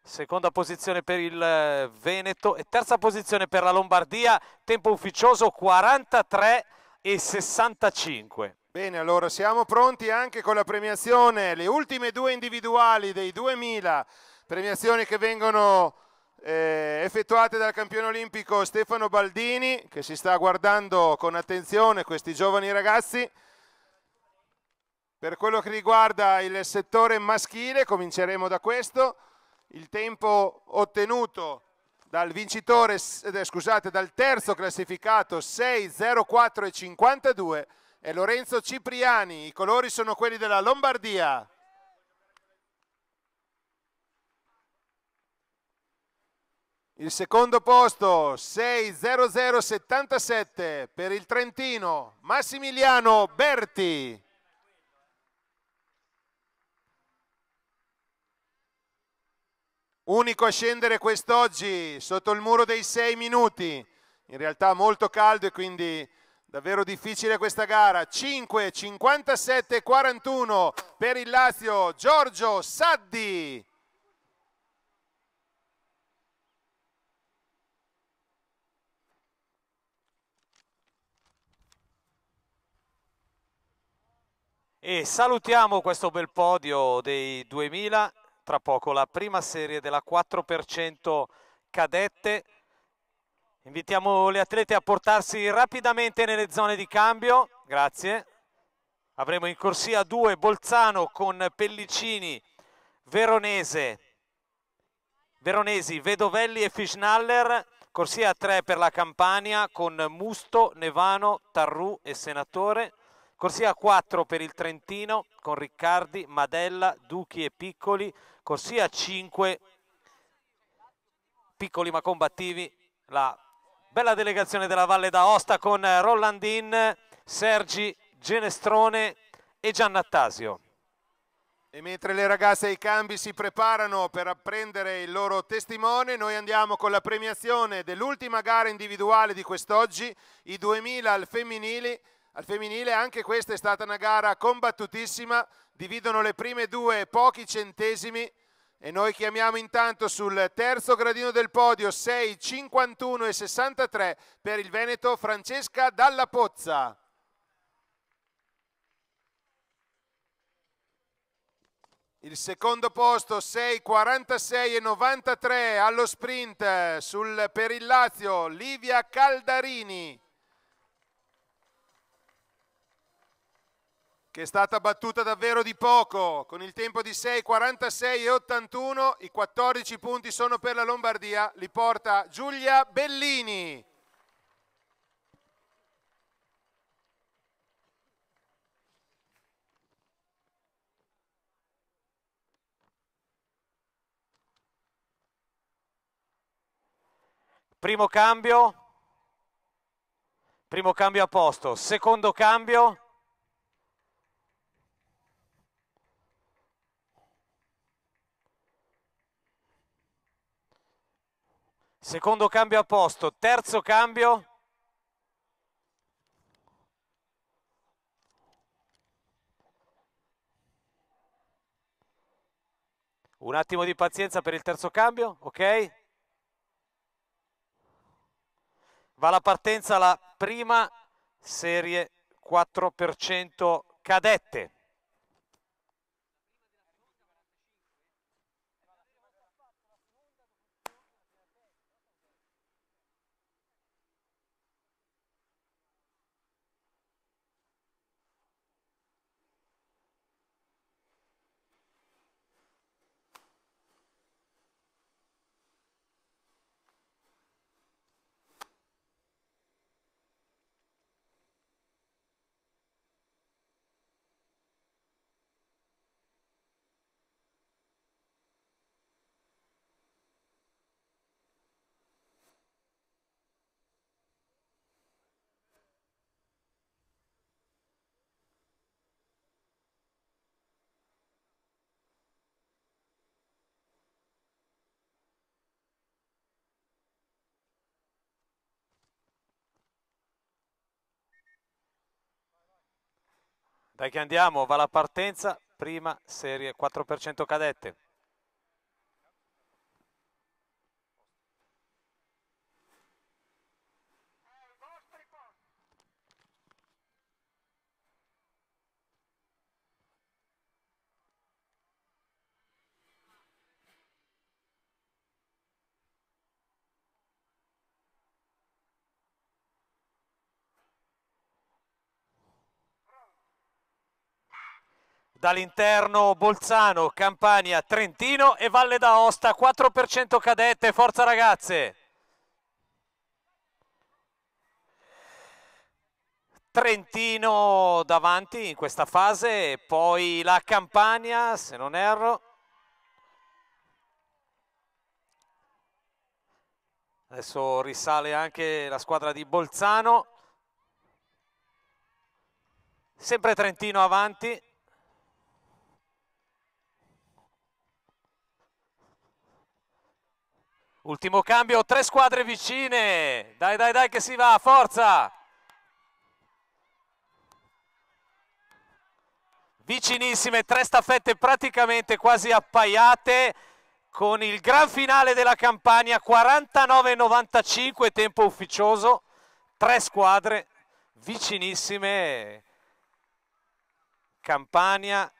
seconda posizione per il eh, Veneto e terza posizione per la Lombardia tempo ufficioso 43 e 65 Bene, allora siamo pronti anche con la premiazione, le ultime due individuali dei 2000 premiazioni che vengono eh, effettuate dal campione olimpico Stefano Baldini che si sta guardando con attenzione questi giovani ragazzi. Per quello che riguarda il settore maschile, cominceremo da questo, il tempo ottenuto dal, vincitore, eh, scusate, dal terzo classificato 52 è Lorenzo Cipriani, i colori sono quelli della Lombardia. Il secondo posto 60077 per il Trentino Massimiliano Berti. Unico a scendere quest'oggi sotto il muro dei 6 minuti. In realtà molto caldo e quindi davvero difficile questa gara. 5, 57, 41 per il Lazio Giorgio Saddi. E salutiamo questo bel podio dei 2000, tra poco la prima serie della 4% cadette. Invitiamo le atlete a portarsi rapidamente nelle zone di cambio, grazie. Avremo in corsia 2 Bolzano con Pellicini, Veronese, Veronesi, Vedovelli e Fischnaller. Corsia 3 per la Campania con Musto, Nevano, Tarru e Senatore. Corsia 4 per il Trentino con Riccardi, Madella, Duchi e Piccoli. Corsia 5, Piccoli ma combattivi, la bella delegazione della Valle d'Aosta con Rollandin, Sergi, Genestrone e Giannattasio. E mentre le ragazze ai cambi si preparano per apprendere il loro testimone, noi andiamo con la premiazione dell'ultima gara individuale di quest'oggi, i 2000 al femminili al femminile anche questa è stata una gara combattutissima, dividono le prime due pochi centesimi e noi chiamiamo intanto sul terzo gradino del podio 6, 51 e 63 per il Veneto Francesca Dalla Pozza. Il secondo posto 6, 46 e 93 allo sprint sul, per il Lazio Livia Caldarini. che è stata battuta davvero di poco, con il tempo di 6,46 e 81, i 14 punti sono per la Lombardia, li porta Giulia Bellini. Primo cambio, primo cambio a posto, secondo cambio, Secondo cambio a posto, terzo cambio. Un attimo di pazienza per il terzo cambio, ok? Va la partenza la prima serie 4% cadette. Dai che andiamo, va la partenza, prima serie 4% cadette. dall'interno Bolzano, Campania, Trentino e Valle d'Aosta, 4% cadette, forza ragazze! Trentino davanti in questa fase, poi la Campania se non erro. Adesso risale anche la squadra di Bolzano. Sempre Trentino avanti. Ultimo cambio, tre squadre vicine. Dai, dai, dai che si va, forza! Vicinissime, tre staffette praticamente quasi appaiate con il gran finale della campagna 49-95, tempo ufficioso. Tre squadre vicinissime. Campania,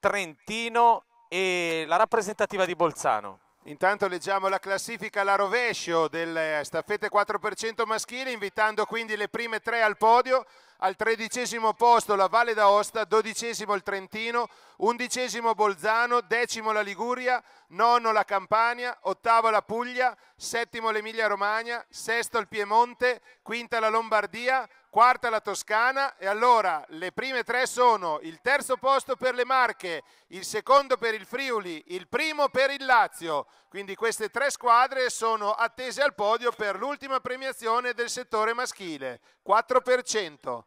Trentino e la rappresentativa di Bolzano. Intanto leggiamo la classifica alla rovescio delle staffette 4% maschili, invitando quindi le prime tre al podio al tredicesimo posto la Valle d'Aosta, dodicesimo il Trentino, undicesimo Bolzano, decimo la Liguria, nono la Campania, ottavo la Puglia, settimo l'Emilia Romagna, sesto il Piemonte, quinta la Lombardia, quarta la Toscana e allora le prime tre sono il terzo posto per le Marche, il secondo per il Friuli, il primo per il Lazio. Quindi queste tre squadre sono attese al podio per l'ultima premiazione del settore maschile, 4%.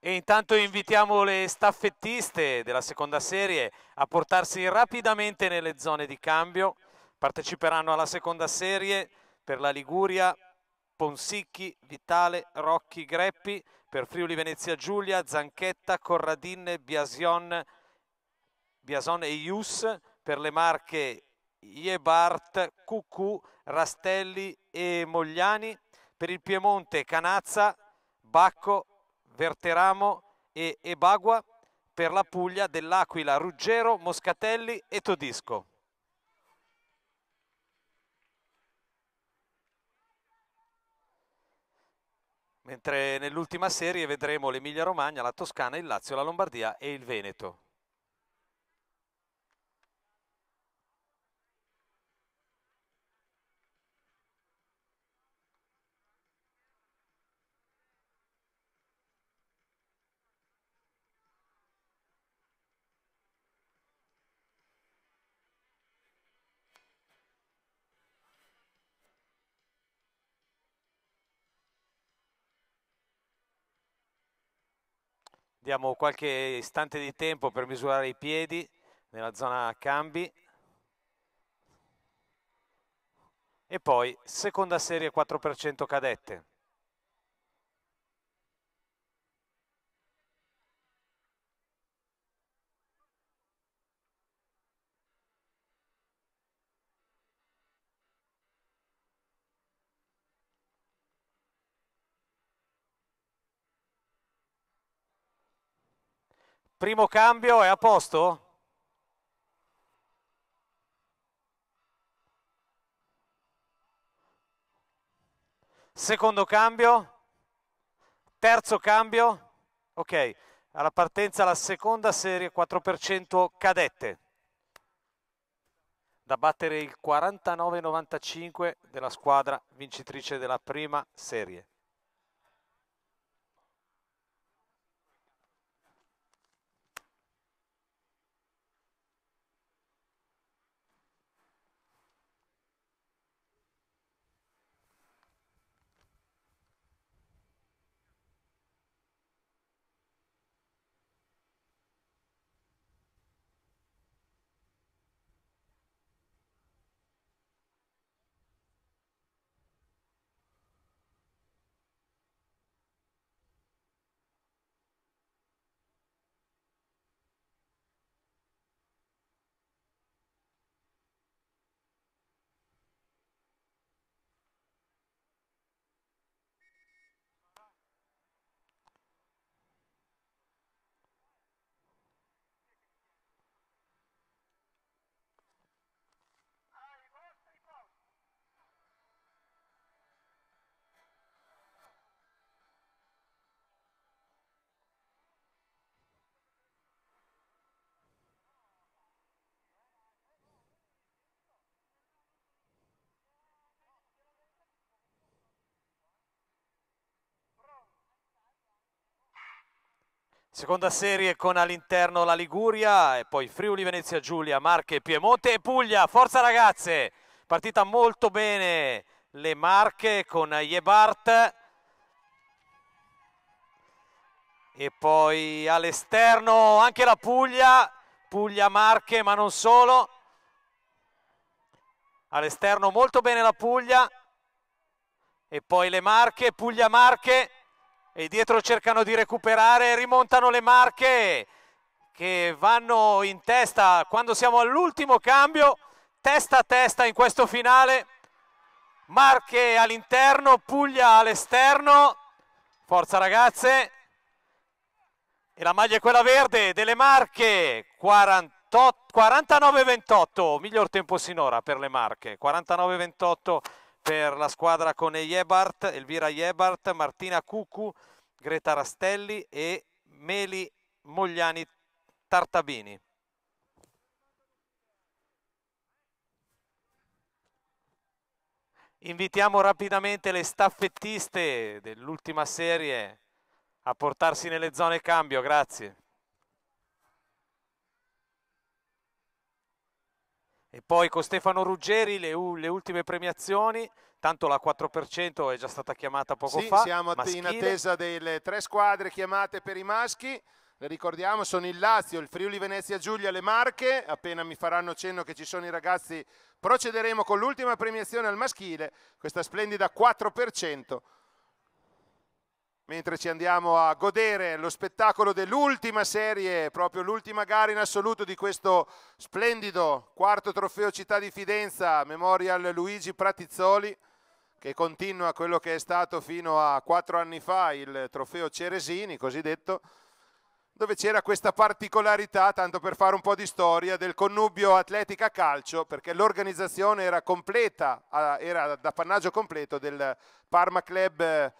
E intanto invitiamo le staffettiste della seconda serie a portarsi rapidamente nelle zone di cambio. Parteciperanno alla seconda serie per la Liguria, Ponsicchi, Vitale, Rocchi, Greppi, per Friuli Venezia Giulia, Zanchetta, Corradin, Biasion, Biason e Ius, per le Marche Iebart, Cucù, Rastelli e Mogliani, per il Piemonte Canazza, Bacco, Verteramo e Ebagua per la Puglia dell'Aquila, Ruggero, Moscatelli e Todisco. Mentre nell'ultima serie vedremo l'Emilia Romagna, la Toscana, il Lazio, la Lombardia e il Veneto. Diamo qualche istante di tempo per misurare i piedi nella zona cambi. E poi seconda serie 4% cadette. Primo cambio, è a posto? Secondo cambio? Terzo cambio? Ok, alla partenza la seconda serie 4% cadette da battere il 49,95 della squadra vincitrice della prima serie. Seconda serie con all'interno la Liguria e poi Friuli, Venezia, Giulia, Marche, Piemonte e Puglia. Forza ragazze, partita molto bene le Marche con Jebart. E poi all'esterno anche la Puglia, Puglia-Marche ma non solo. All'esterno molto bene la Puglia e poi le Marche, Puglia-Marche e dietro cercano di recuperare, rimontano le marche che vanno in testa quando siamo all'ultimo cambio, testa a testa in questo finale. Marche all'interno, Puglia all'esterno. Forza ragazze. E la maglia è quella verde delle Marche, 49-28, miglior tempo sinora per le Marche, 49-28 per la squadra con Jebart, Elvira Jebart, Martina Cucu, Greta Rastelli e Meli Mogliani Tartabini. Invitiamo rapidamente le staffettiste dell'ultima serie a portarsi nelle zone cambio, grazie. E poi con Stefano Ruggeri le, u- le ultime premiazioni, tanto la 4% è già stata chiamata poco sì, fa. Siamo maschile. in attesa delle tre squadre chiamate per i maschi. Le ricordiamo, sono il Lazio, il Friuli Venezia Giulia, le Marche. Appena mi faranno cenno che ci sono i ragazzi, procederemo con l'ultima premiazione al maschile, questa splendida 4% mentre ci andiamo a godere lo spettacolo dell'ultima serie, proprio l'ultima gara in assoluto di questo splendido quarto trofeo Città di Fidenza, Memorial Luigi Pratizzoli, che continua quello che è stato fino a quattro anni fa il trofeo Ceresini, cosiddetto, dove c'era questa particolarità, tanto per fare un po' di storia, del connubio atletica-calcio, perché l'organizzazione era completa, era d'appannaggio completo del Parma Club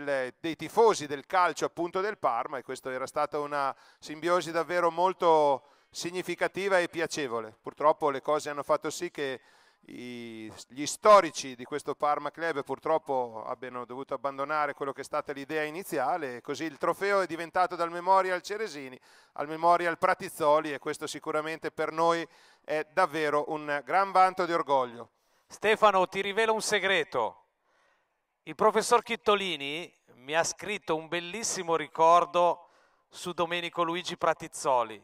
del, dei tifosi del calcio appunto del Parma e questa era stata una simbiosi davvero molto significativa e piacevole. Purtroppo le cose hanno fatto sì che i, gli storici di questo Parma Club purtroppo abbiano dovuto abbandonare quello che è stata l'idea iniziale e così il trofeo è diventato dal Memorial Ceresini al Memorial Pratizzoli e questo sicuramente per noi è davvero un gran vanto di orgoglio. Stefano ti rivelo un segreto, il professor Chittolini mi ha scritto un bellissimo ricordo su Domenico Luigi Pratizzoli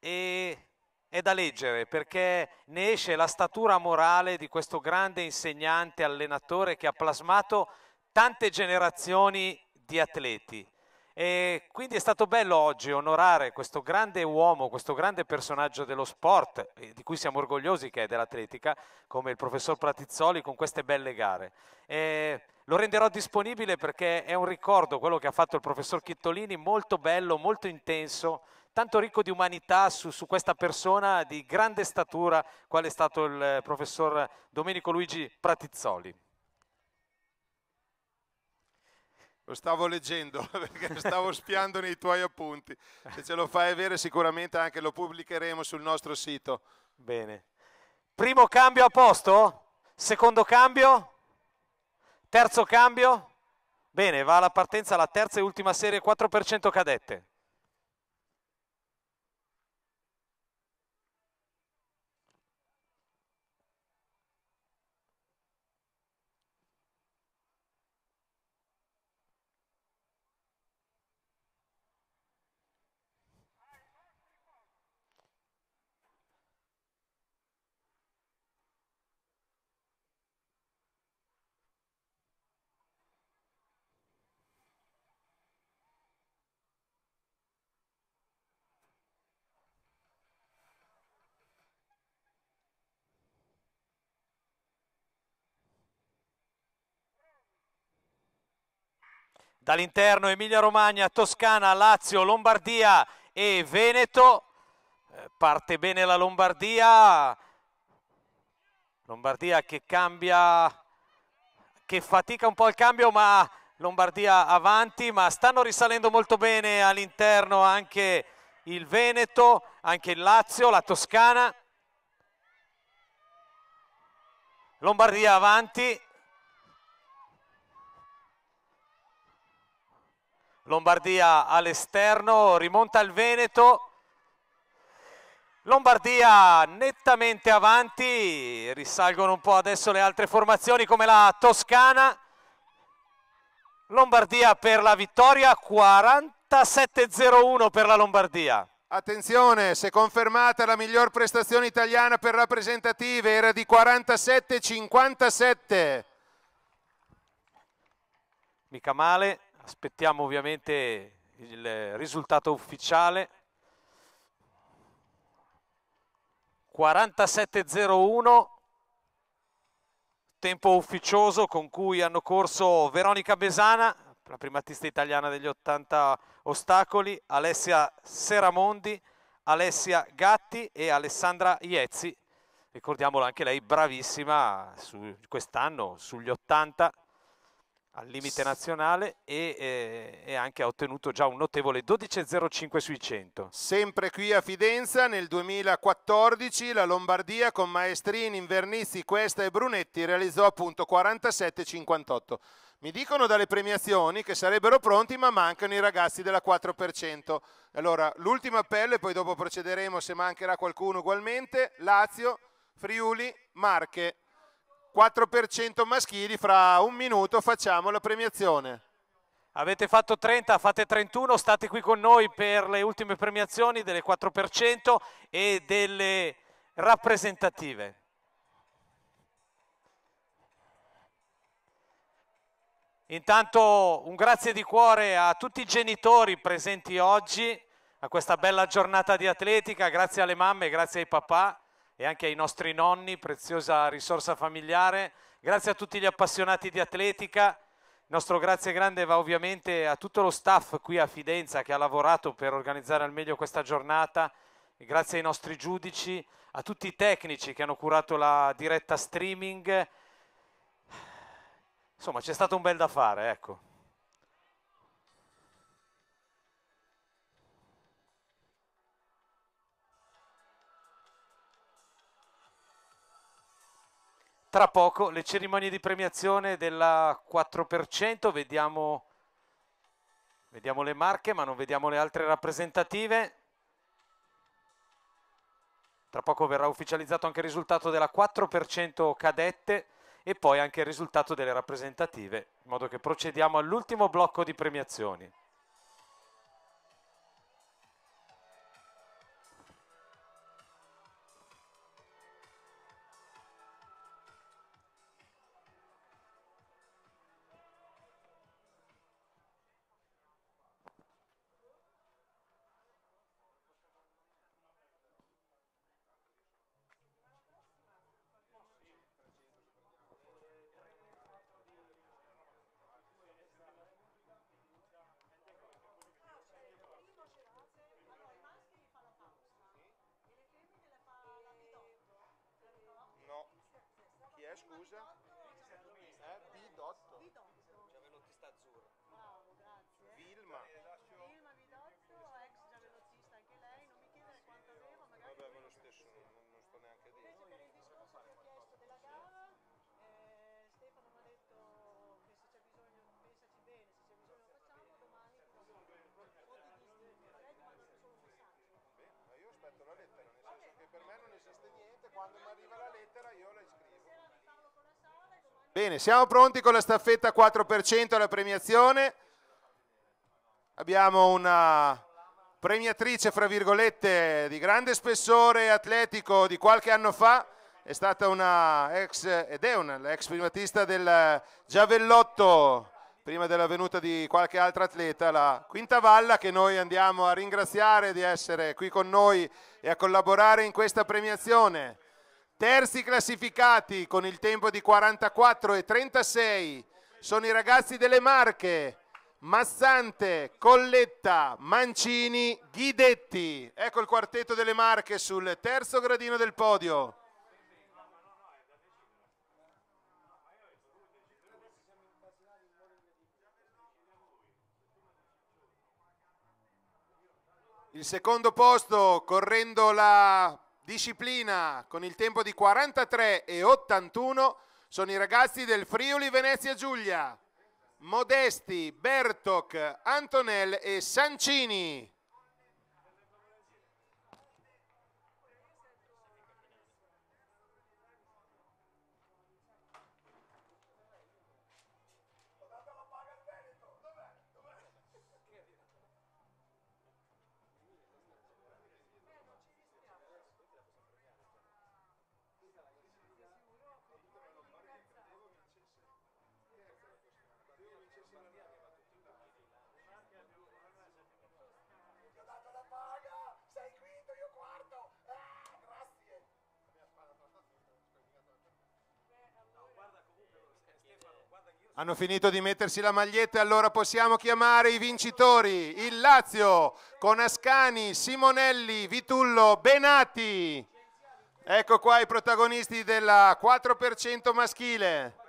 e è da leggere perché ne esce la statura morale di questo grande insegnante allenatore che ha plasmato tante generazioni di atleti. E quindi è stato bello oggi onorare questo grande uomo, questo grande personaggio dello sport, eh, di cui siamo orgogliosi che è dell'atletica, come il professor Pratizzoli, con queste belle gare. E lo renderò disponibile perché è un ricordo, quello che ha fatto il professor Chittolini, molto bello, molto intenso, tanto ricco di umanità su, su questa persona di grande statura, quale è stato il professor Domenico Luigi Pratizzoli. Lo stavo leggendo perché stavo spiando nei tuoi appunti. Se ce lo fai avere sicuramente anche lo pubblicheremo sul nostro sito. Bene. Primo cambio a posto? Secondo cambio? Terzo cambio? Bene, va alla partenza la terza e ultima serie 4% cadette. dall'interno Emilia Romagna, Toscana, Lazio, Lombardia e Veneto. Eh, parte bene la Lombardia, Lombardia che cambia, che fatica un po' il cambio ma Lombardia avanti, ma stanno risalendo molto bene all'interno anche il Veneto, anche il Lazio, la Toscana. Lombardia avanti, Lombardia all'esterno, rimonta il Veneto. Lombardia nettamente avanti, risalgono un po' adesso le altre formazioni come la Toscana. Lombardia per la vittoria, 47-01 per la Lombardia. Attenzione, se confermata la miglior prestazione italiana per rappresentative era di 47-57. Mica male aspettiamo ovviamente il risultato ufficiale 47-01 tempo ufficioso con cui hanno corso Veronica Besana la primatista italiana degli 80 ostacoli Alessia Seramondi Alessia Gatti e Alessandra Iezzi ricordiamola anche lei bravissima su quest'anno sugli 80 al limite nazionale e, eh, e, anche ha ottenuto già un notevole 12,05 sui 100. Sempre qui a Fidenza nel 2014 la Lombardia con Maestrini, Invernizzi, Questa e Brunetti realizzò appunto 47,58. Mi dicono dalle premiazioni che sarebbero pronti ma mancano i ragazzi della 4%. Allora l'ultimo appello e poi dopo procederemo se mancherà qualcuno ugualmente. Lazio, Friuli, Marche. 4% maschili, fra un minuto facciamo la premiazione. Avete fatto 30, fate 31, state qui con noi per le ultime premiazioni delle 4% e delle rappresentative. Intanto un grazie di cuore a tutti i genitori presenti oggi a questa bella giornata di atletica, grazie alle mamme, grazie ai papà e anche ai nostri nonni, preziosa risorsa familiare. Grazie a tutti gli appassionati di atletica. Il nostro grazie grande va ovviamente a tutto lo staff qui a Fidenza che ha lavorato per organizzare al meglio questa giornata. grazie ai nostri giudici, a tutti i tecnici che hanno curato la diretta streaming. Insomma, c'è stato un bel da fare, ecco. Tra poco le cerimonie di premiazione della 4%, vediamo, vediamo le marche ma non vediamo le altre rappresentative. Tra poco verrà ufficializzato anche il risultato della 4% cadette e poi anche il risultato delle rappresentative, in modo che procediamo all'ultimo blocco di premiazioni. Bene, siamo pronti con la staffetta 4% alla premiazione. Abbiamo una premiatrice, fra virgolette, di grande spessore atletico di qualche anno fa. È stata una ex, ed è un'ex primatista del Giavellotto, prima della venuta di qualche altra atleta, la Quinta Valla, che noi andiamo a ringraziare di essere qui con noi e a collaborare in questa premiazione. Terzi classificati con il tempo di 44 e 36 sono i ragazzi delle Marche, Massante, Colletta, Mancini, Ghidetti. Ecco il quartetto delle Marche sul terzo gradino del podio. Il secondo posto correndo la disciplina con il tempo di 43 e 81 sono i ragazzi del Friuli Venezia Giulia, Modesti, Bertoc, Antonel e Sancini. Hanno finito di mettersi la maglietta e allora possiamo chiamare i vincitori. Il Lazio con Ascani, Simonelli, Vitullo, Benati. Ecco qua i protagonisti della 4% maschile.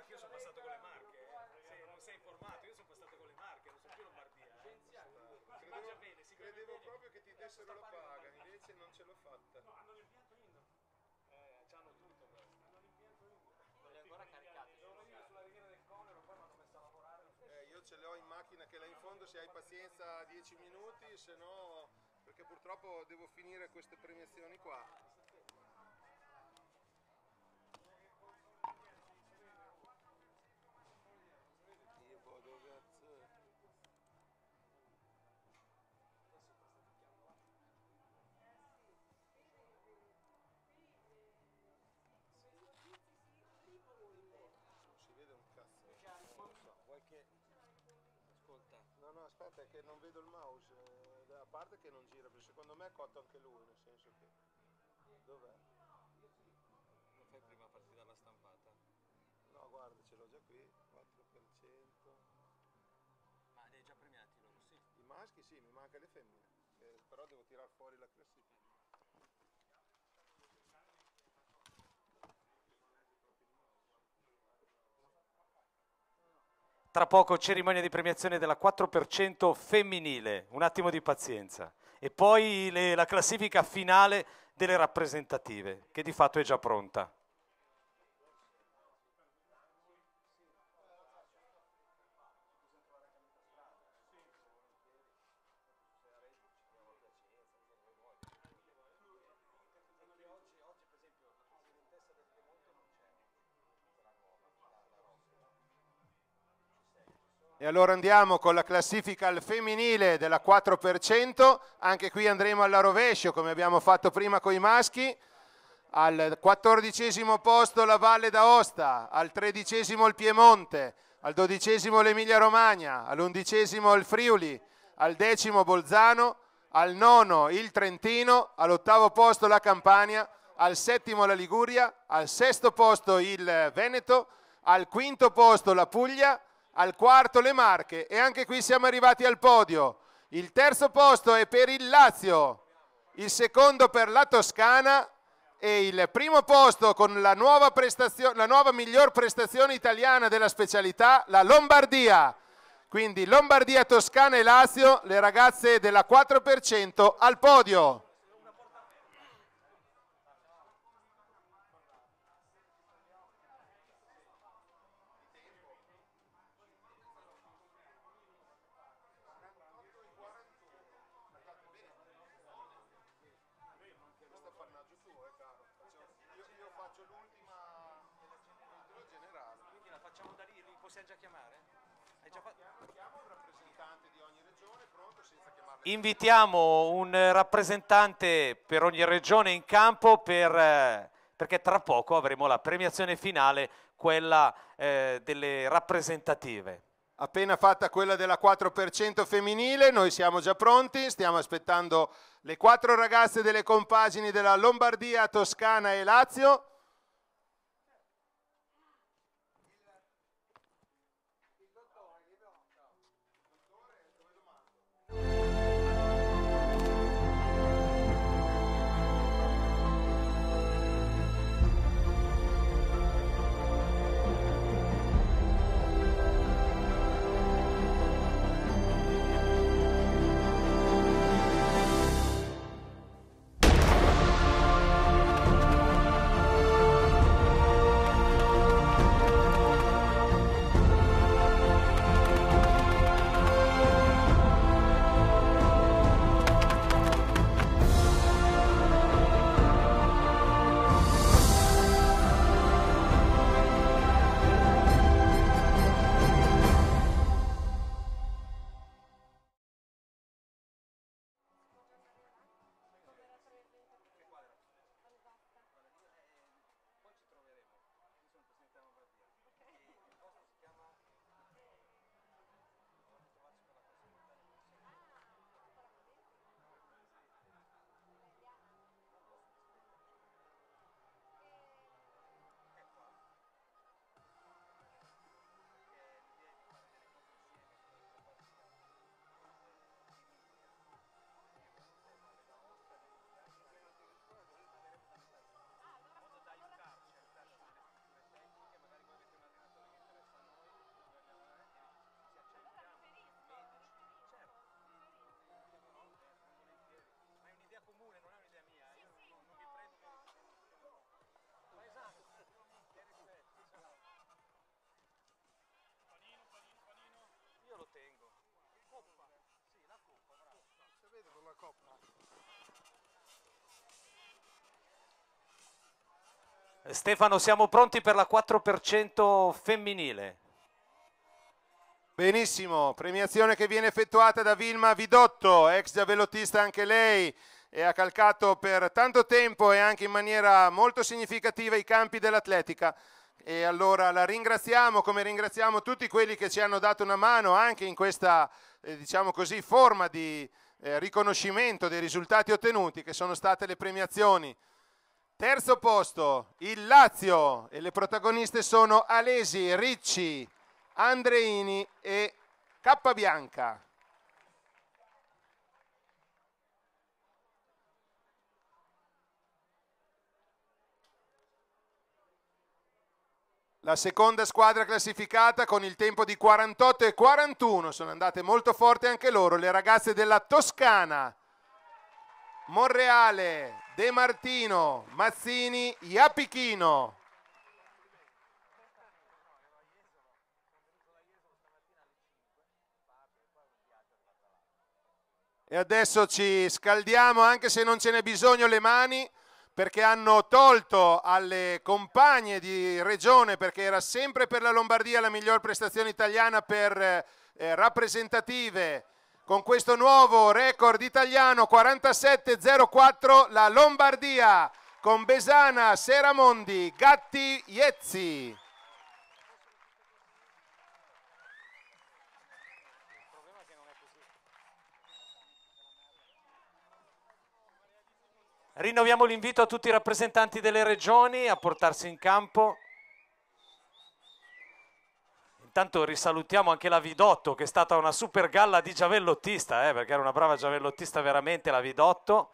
devo finire queste premiazioni qua si vede un cazzo non lo so vuoi che ascolta no no aspetta che non vedo il mouse eh parte che non gira, perché secondo me è cotto anche lui, nel senso che... Dov'è? Non fai prima a partire dalla stampata? No, guarda, ce l'ho già qui, 4%. Ma li hai già premiati loro, sì? I maschi sì, mi manca le femmine, eh, però devo tirare fuori la classifica. Tra poco cerimonia di premiazione della 4% femminile, un attimo di pazienza. E poi le, la classifica finale delle rappresentative, che di fatto è già pronta. E allora andiamo con la classifica al femminile della 4%, anche qui andremo alla rovescio come abbiamo fatto prima con i maschi. Al quattordicesimo posto la Valle d'Aosta, al tredicesimo il Piemonte, al dodicesimo l'Emilia Romagna, all'undicesimo il Friuli, al decimo Bolzano, al nono il Trentino, all'ottavo posto la Campania, al settimo la Liguria, al sesto posto il Veneto, al quinto posto la Puglia, al quarto le Marche e anche qui siamo arrivati al podio. Il terzo posto è per il Lazio, il secondo per la Toscana e il primo posto con la nuova, la nuova miglior prestazione italiana della specialità, la Lombardia. Quindi Lombardia, Toscana e Lazio, le ragazze della 4% al podio. invitiamo un rappresentante per ogni regione in campo per, eh, perché tra poco avremo la premiazione finale, quella eh, delle rappresentative. Appena fatta quella della 4% femminile, noi siamo già pronti, stiamo aspettando le quattro ragazze delle compagini della Lombardia, Toscana e Lazio Stefano, siamo pronti per la 4% femminile. Benissimo, premiazione che viene effettuata da Vilma Vidotto, ex velotista anche lei, e ha calcato per tanto tempo e anche in maniera molto significativa i campi dell'atletica. E allora la ringraziamo come ringraziamo tutti quelli che ci hanno dato una mano anche in questa, eh, diciamo così, forma di eh, riconoscimento dei risultati ottenuti che sono state le premiazioni. Terzo posto, il Lazio e le protagoniste sono Alesi, Ricci, Andreini e Cappabianca. La seconda squadra classificata con il tempo di 48 e 41 sono andate molto forti anche loro, le ragazze della Toscana Monreale, De Martino, Mazzini, Iapichino. E adesso ci scaldiamo anche se non ce n'è bisogno le mani perché hanno tolto alle compagne di regione, perché era sempre per la Lombardia la miglior prestazione italiana per eh, rappresentative, con questo nuovo record italiano 47-04 la Lombardia con Besana, Seramondi, Gatti, Iezzi. Rinnoviamo l'invito a tutti i rappresentanti delle regioni a portarsi in campo. Intanto risalutiamo anche la Vidotto che è stata una super galla di giavellottista, eh, perché era una brava giavellottista veramente la Vidotto.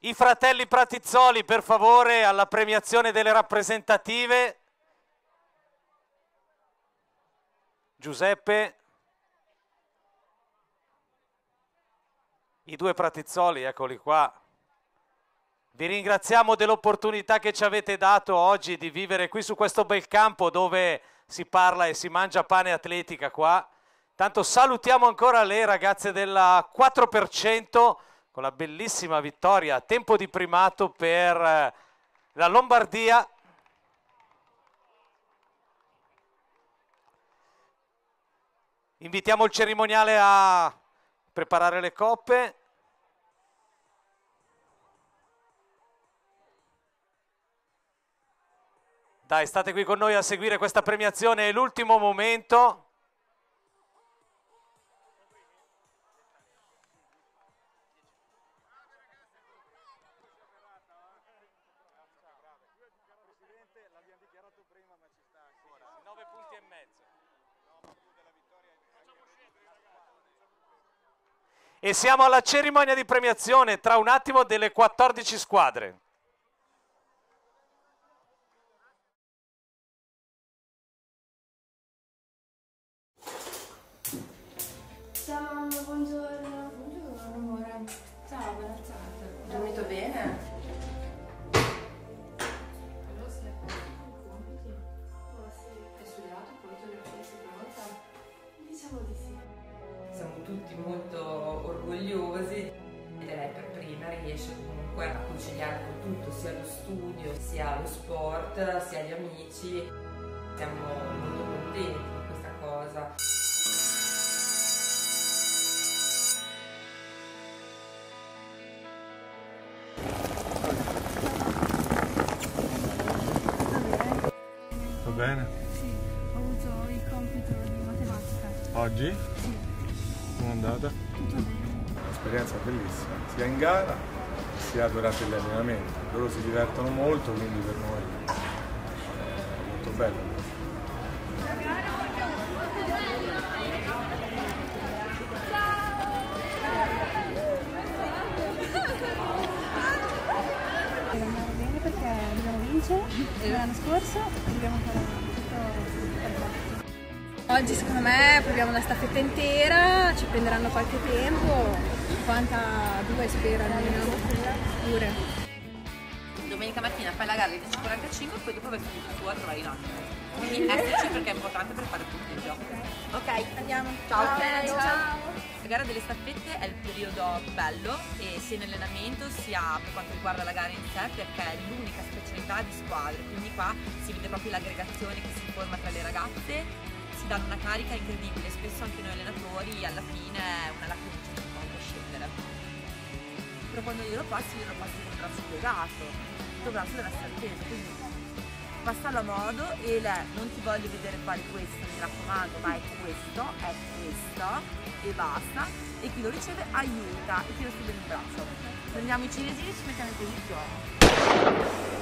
I fratelli Pratizzoli, per favore, alla premiazione delle rappresentative. Giuseppe, i due pratizzoli, eccoli qua. Vi ringraziamo dell'opportunità che ci avete dato oggi di vivere qui su questo bel campo dove si parla e si mangia pane atletica qua. Tanto salutiamo ancora le ragazze della 4% con la bellissima vittoria a tempo di primato per eh, la Lombardia. Invitiamo il cerimoniale a preparare le coppe. Dai, state qui con noi a seguire questa premiazione, è l'ultimo momento. e siamo alla cerimonia di premiazione tra un attimo delle 14 squadre. Ciao, buongiorno. Buongiorno amore. Ciao, buona Dormito bene? studio, sia lo sport, sia gli amici. Siamo molto contenti di questa cosa. Va bene? Sì, ho avuto il compito di matematica. Oggi? Sì. Come è andata? Tutto bene. Un'esperienza bellissima, sia in gara si durante gli allenamenti. Loro si divertono molto, quindi per noi è molto bello. l'anno scorso dobbiamo fare tutto Oggi secondo me proviamo la staffetta intera, ci prenderanno qualche tempo, 52 spero almeno pure. Domenica mattina fai la gara di 45 e poi dopo vai subito tu a trovare i nonni. Quindi esserci perché è importante per fare il gioco. Ok, andiamo. Ciao. Okay, ciao. ciao. La gara delle staffette è il periodo bello e sia in allenamento sia per quanto riguarda la gara in sé perché è l'unica specialità di squadre, quindi qua si vede proprio l'aggregazione che si forma tra le ragazze, si danno una carica incredibile, spesso anche noi allenatori alla fine è una lacuna però quando glielo passi glielo passi con il braccio piegato, il tuo braccio deve essere appeso quindi passalo a modo e le, non ti voglio vedere fare questo, mi raccomando, ma è questo, è questo e basta e chi lo riceve aiuta e chi lo scrive il braccio. Prendiamo i cinesini e ci mettiamo in posizione.